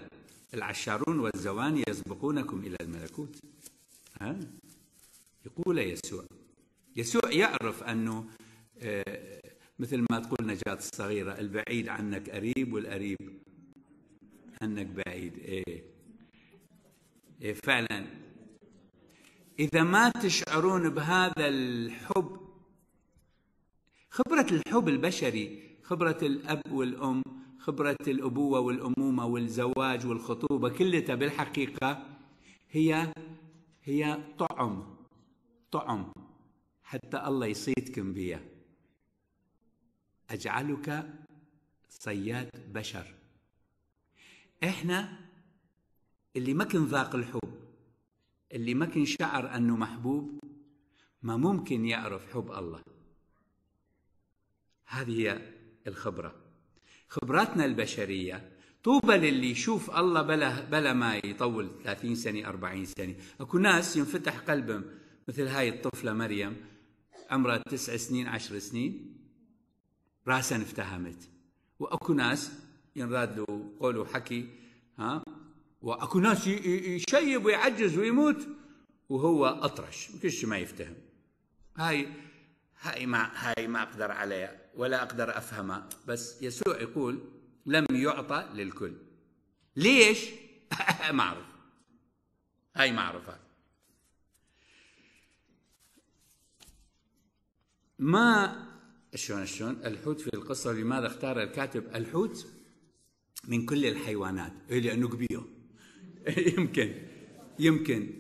العشارون والزوان يسبقونكم إلى الملكوت ها؟ يقول يسوع يسوع يعرف أنه آه، مثل ما تقول نجاة الصغيرة البعيد عنك قريب والقريب عنك بعيد إيه. إيه فعلا إذا ما تشعرون بهذا الحب خبرة الحب البشري خبرة الأب والأم خبرة الأبوة والأمومة والزواج والخطوبة كلها بالحقيقة هي هي طعم طعم حتى الله يصيدكم بها أجعلك صياد بشر إحنا اللي ما كان ذاق الحب اللي ما كان شعر أنه محبوب ما ممكن يعرف حب الله هذه هي الخبرة خبراتنا البشرية طوبى للي يشوف الله بلا بلا ما يطول 30 سنه 40 سنه، اكو ناس ينفتح قلبهم مثل هاي الطفله مريم عمرها تسع سنين 10 سنين راسا افتهمت واكو ناس ينراد له قول وحكي ها واكو ناس يشيب ويعجز ويموت وهو اطرش شيء ما يفتهم هاي هاي ما هاي ما اقدر عليها ولا اقدر افهمها بس يسوع يقول لم يعطى للكل ليش ما اعرف هاي ما اعرفها ما شلون شلون الحوت في القصة لماذا اختار الكاتب الحوت من كل الحيوانات إيه، لأنه كبير يمكن يمكن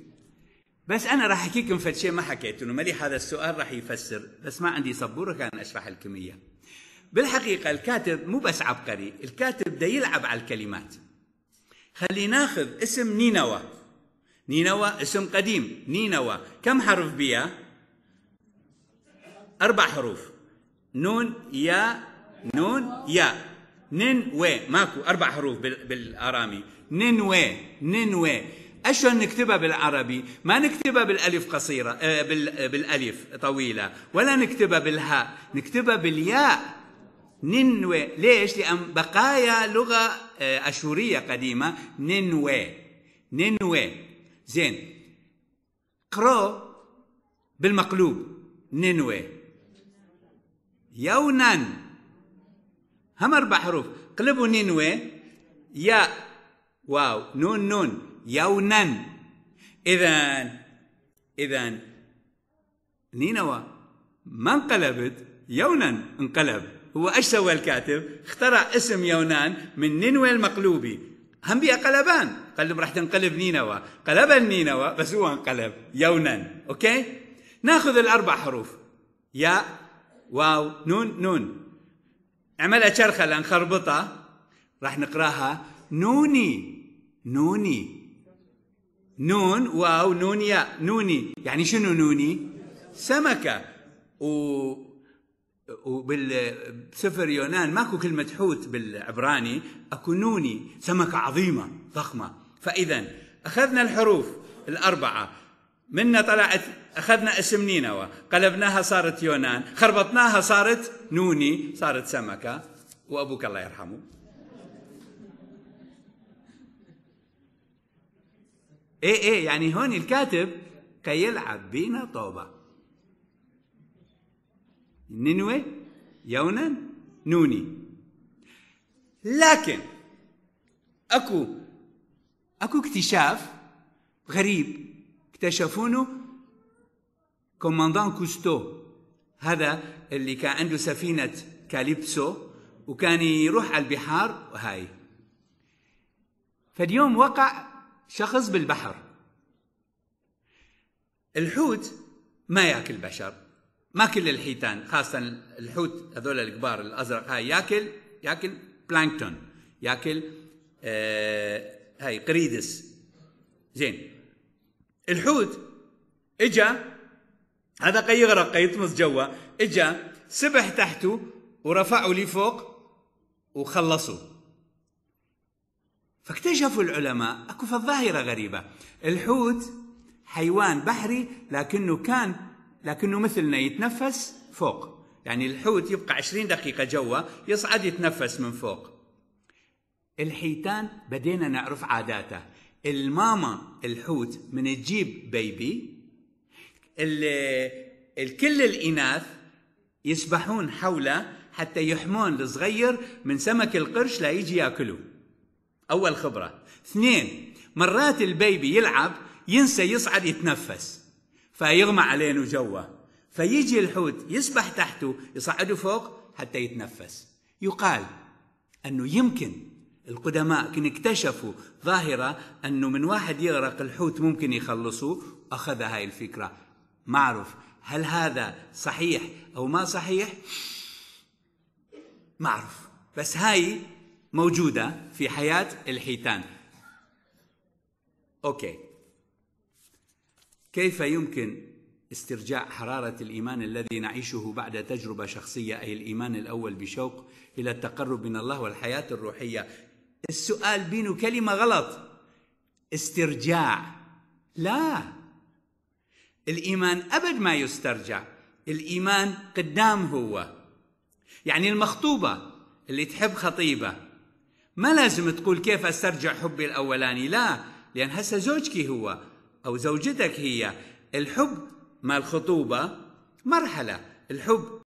بس أنا راح أحكيكم فد شيء ما حكيت إنه ملي هذا السؤال راح يفسر بس ما عندي صبورة كان أشرح الكمية بالحقيقة الكاتب مو بس عبقري الكاتب ده يلعب على الكلمات خلي ناخذ اسم نينوى نينوى اسم قديم نينوى كم حرف بيها أربع حروف نون يا نون يا نن و ماكو أربع حروف بالآرامي ننوي ننوي أشو نكتبها بالعربي ما نكتبها بالألف قصيرة آه، بالألف طويلة ولا نكتبها بالهاء نكتبها بالياء ننوي ليش لأن بقايا لغة آه، أشورية قديمة ننوي ننوي زين قرو بالمقلوب ننوي يونا هم أربع حروف قلبوا نينوي ياء واو نون نون يونا إذا إذا نينوى ما انقلبت يونا انقلب هو ايش سوى الكاتب؟ اخترع اسم يونان من نينوى المقلوبي هم بيها قلبان قال لهم راح تنقلب نينوى قلب النينوى بس هو انقلب يونا اوكي؟ ناخذ الاربع حروف ياء واو نون نون اعملها شرخة لأن خربطة راح نقراها نوني نوني نون واو نون ياء نوني يعني شنو نوني سمكة و وبالسفر يونان ماكو كلمة حوت بالعبراني اكو نوني سمكة عظيمة ضخمة فإذا أخذنا الحروف الأربعة منا طلعت اخذنا اسم نينوى قلبناها صارت يونان خربطناها صارت نوني صارت سمكه وابوك الله يرحمه ايه ايه يعني هون الكاتب كي يلعب بينا طوبه نينوى يونان نوني لكن اكو اكو اكتشاف غريب اكتشفونه كوماندان كوستو هذا اللي كان عنده سفينة كاليبسو وكان يروح على البحار وهاي فاليوم وقع شخص بالبحر الحوت ما ياكل بشر ما كل الحيتان خاصة الحوت هذول الكبار الأزرق هاي ياكل ياكل بلانكتون ياكل آه هاي قريدس زين الحوت اجا هذا قي يغرق قي يطمس جوا اجا سبح تحته ورفعوا لي فوق وخلصوا فاكتشفوا العلماء اكو الظاهره غريبه الحوت حيوان بحري لكنه كان لكنه مثلنا يتنفس فوق يعني الحوت يبقى 20 دقيقه جوا يصعد يتنفس من فوق الحيتان بدينا نعرف عاداته الماما الحوت من تجيب بيبي الكل الإناث يسبحون حوله حتى يحمون الصغير من سمك القرش لا يجي ياكله أول خبرة اثنين مرات البيبي يلعب ينسى يصعد يتنفس فيغمى علينا جوا فيجي الحوت يسبح تحته يصعد فوق حتى يتنفس يقال أنه يمكن القدماء كن اكتشفوا ظاهرة أنه من واحد يغرق الحوت ممكن يخلصه أخذ هاي الفكرة ما أعرف هل هذا صحيح أو ما صحيح ما أعرف بس هاي موجودة في حياة الحيتان أوكي كيف يمكن استرجاع حرارة الإيمان الذي نعيشه بعد تجربة شخصية أي الإيمان الأول بشوق إلى التقرب من الله والحياة الروحية السؤال بينه كلمة غلط استرجاع لا الإيمان أبد ما يسترجع الإيمان قدام هو يعني المخطوبة اللي تحب خطيبة ما لازم تقول كيف استرجع حبي الأولاني لا لأن هسه زوجك هو أو زوجتك هي الحب مع الخطوبة مرحلة الحب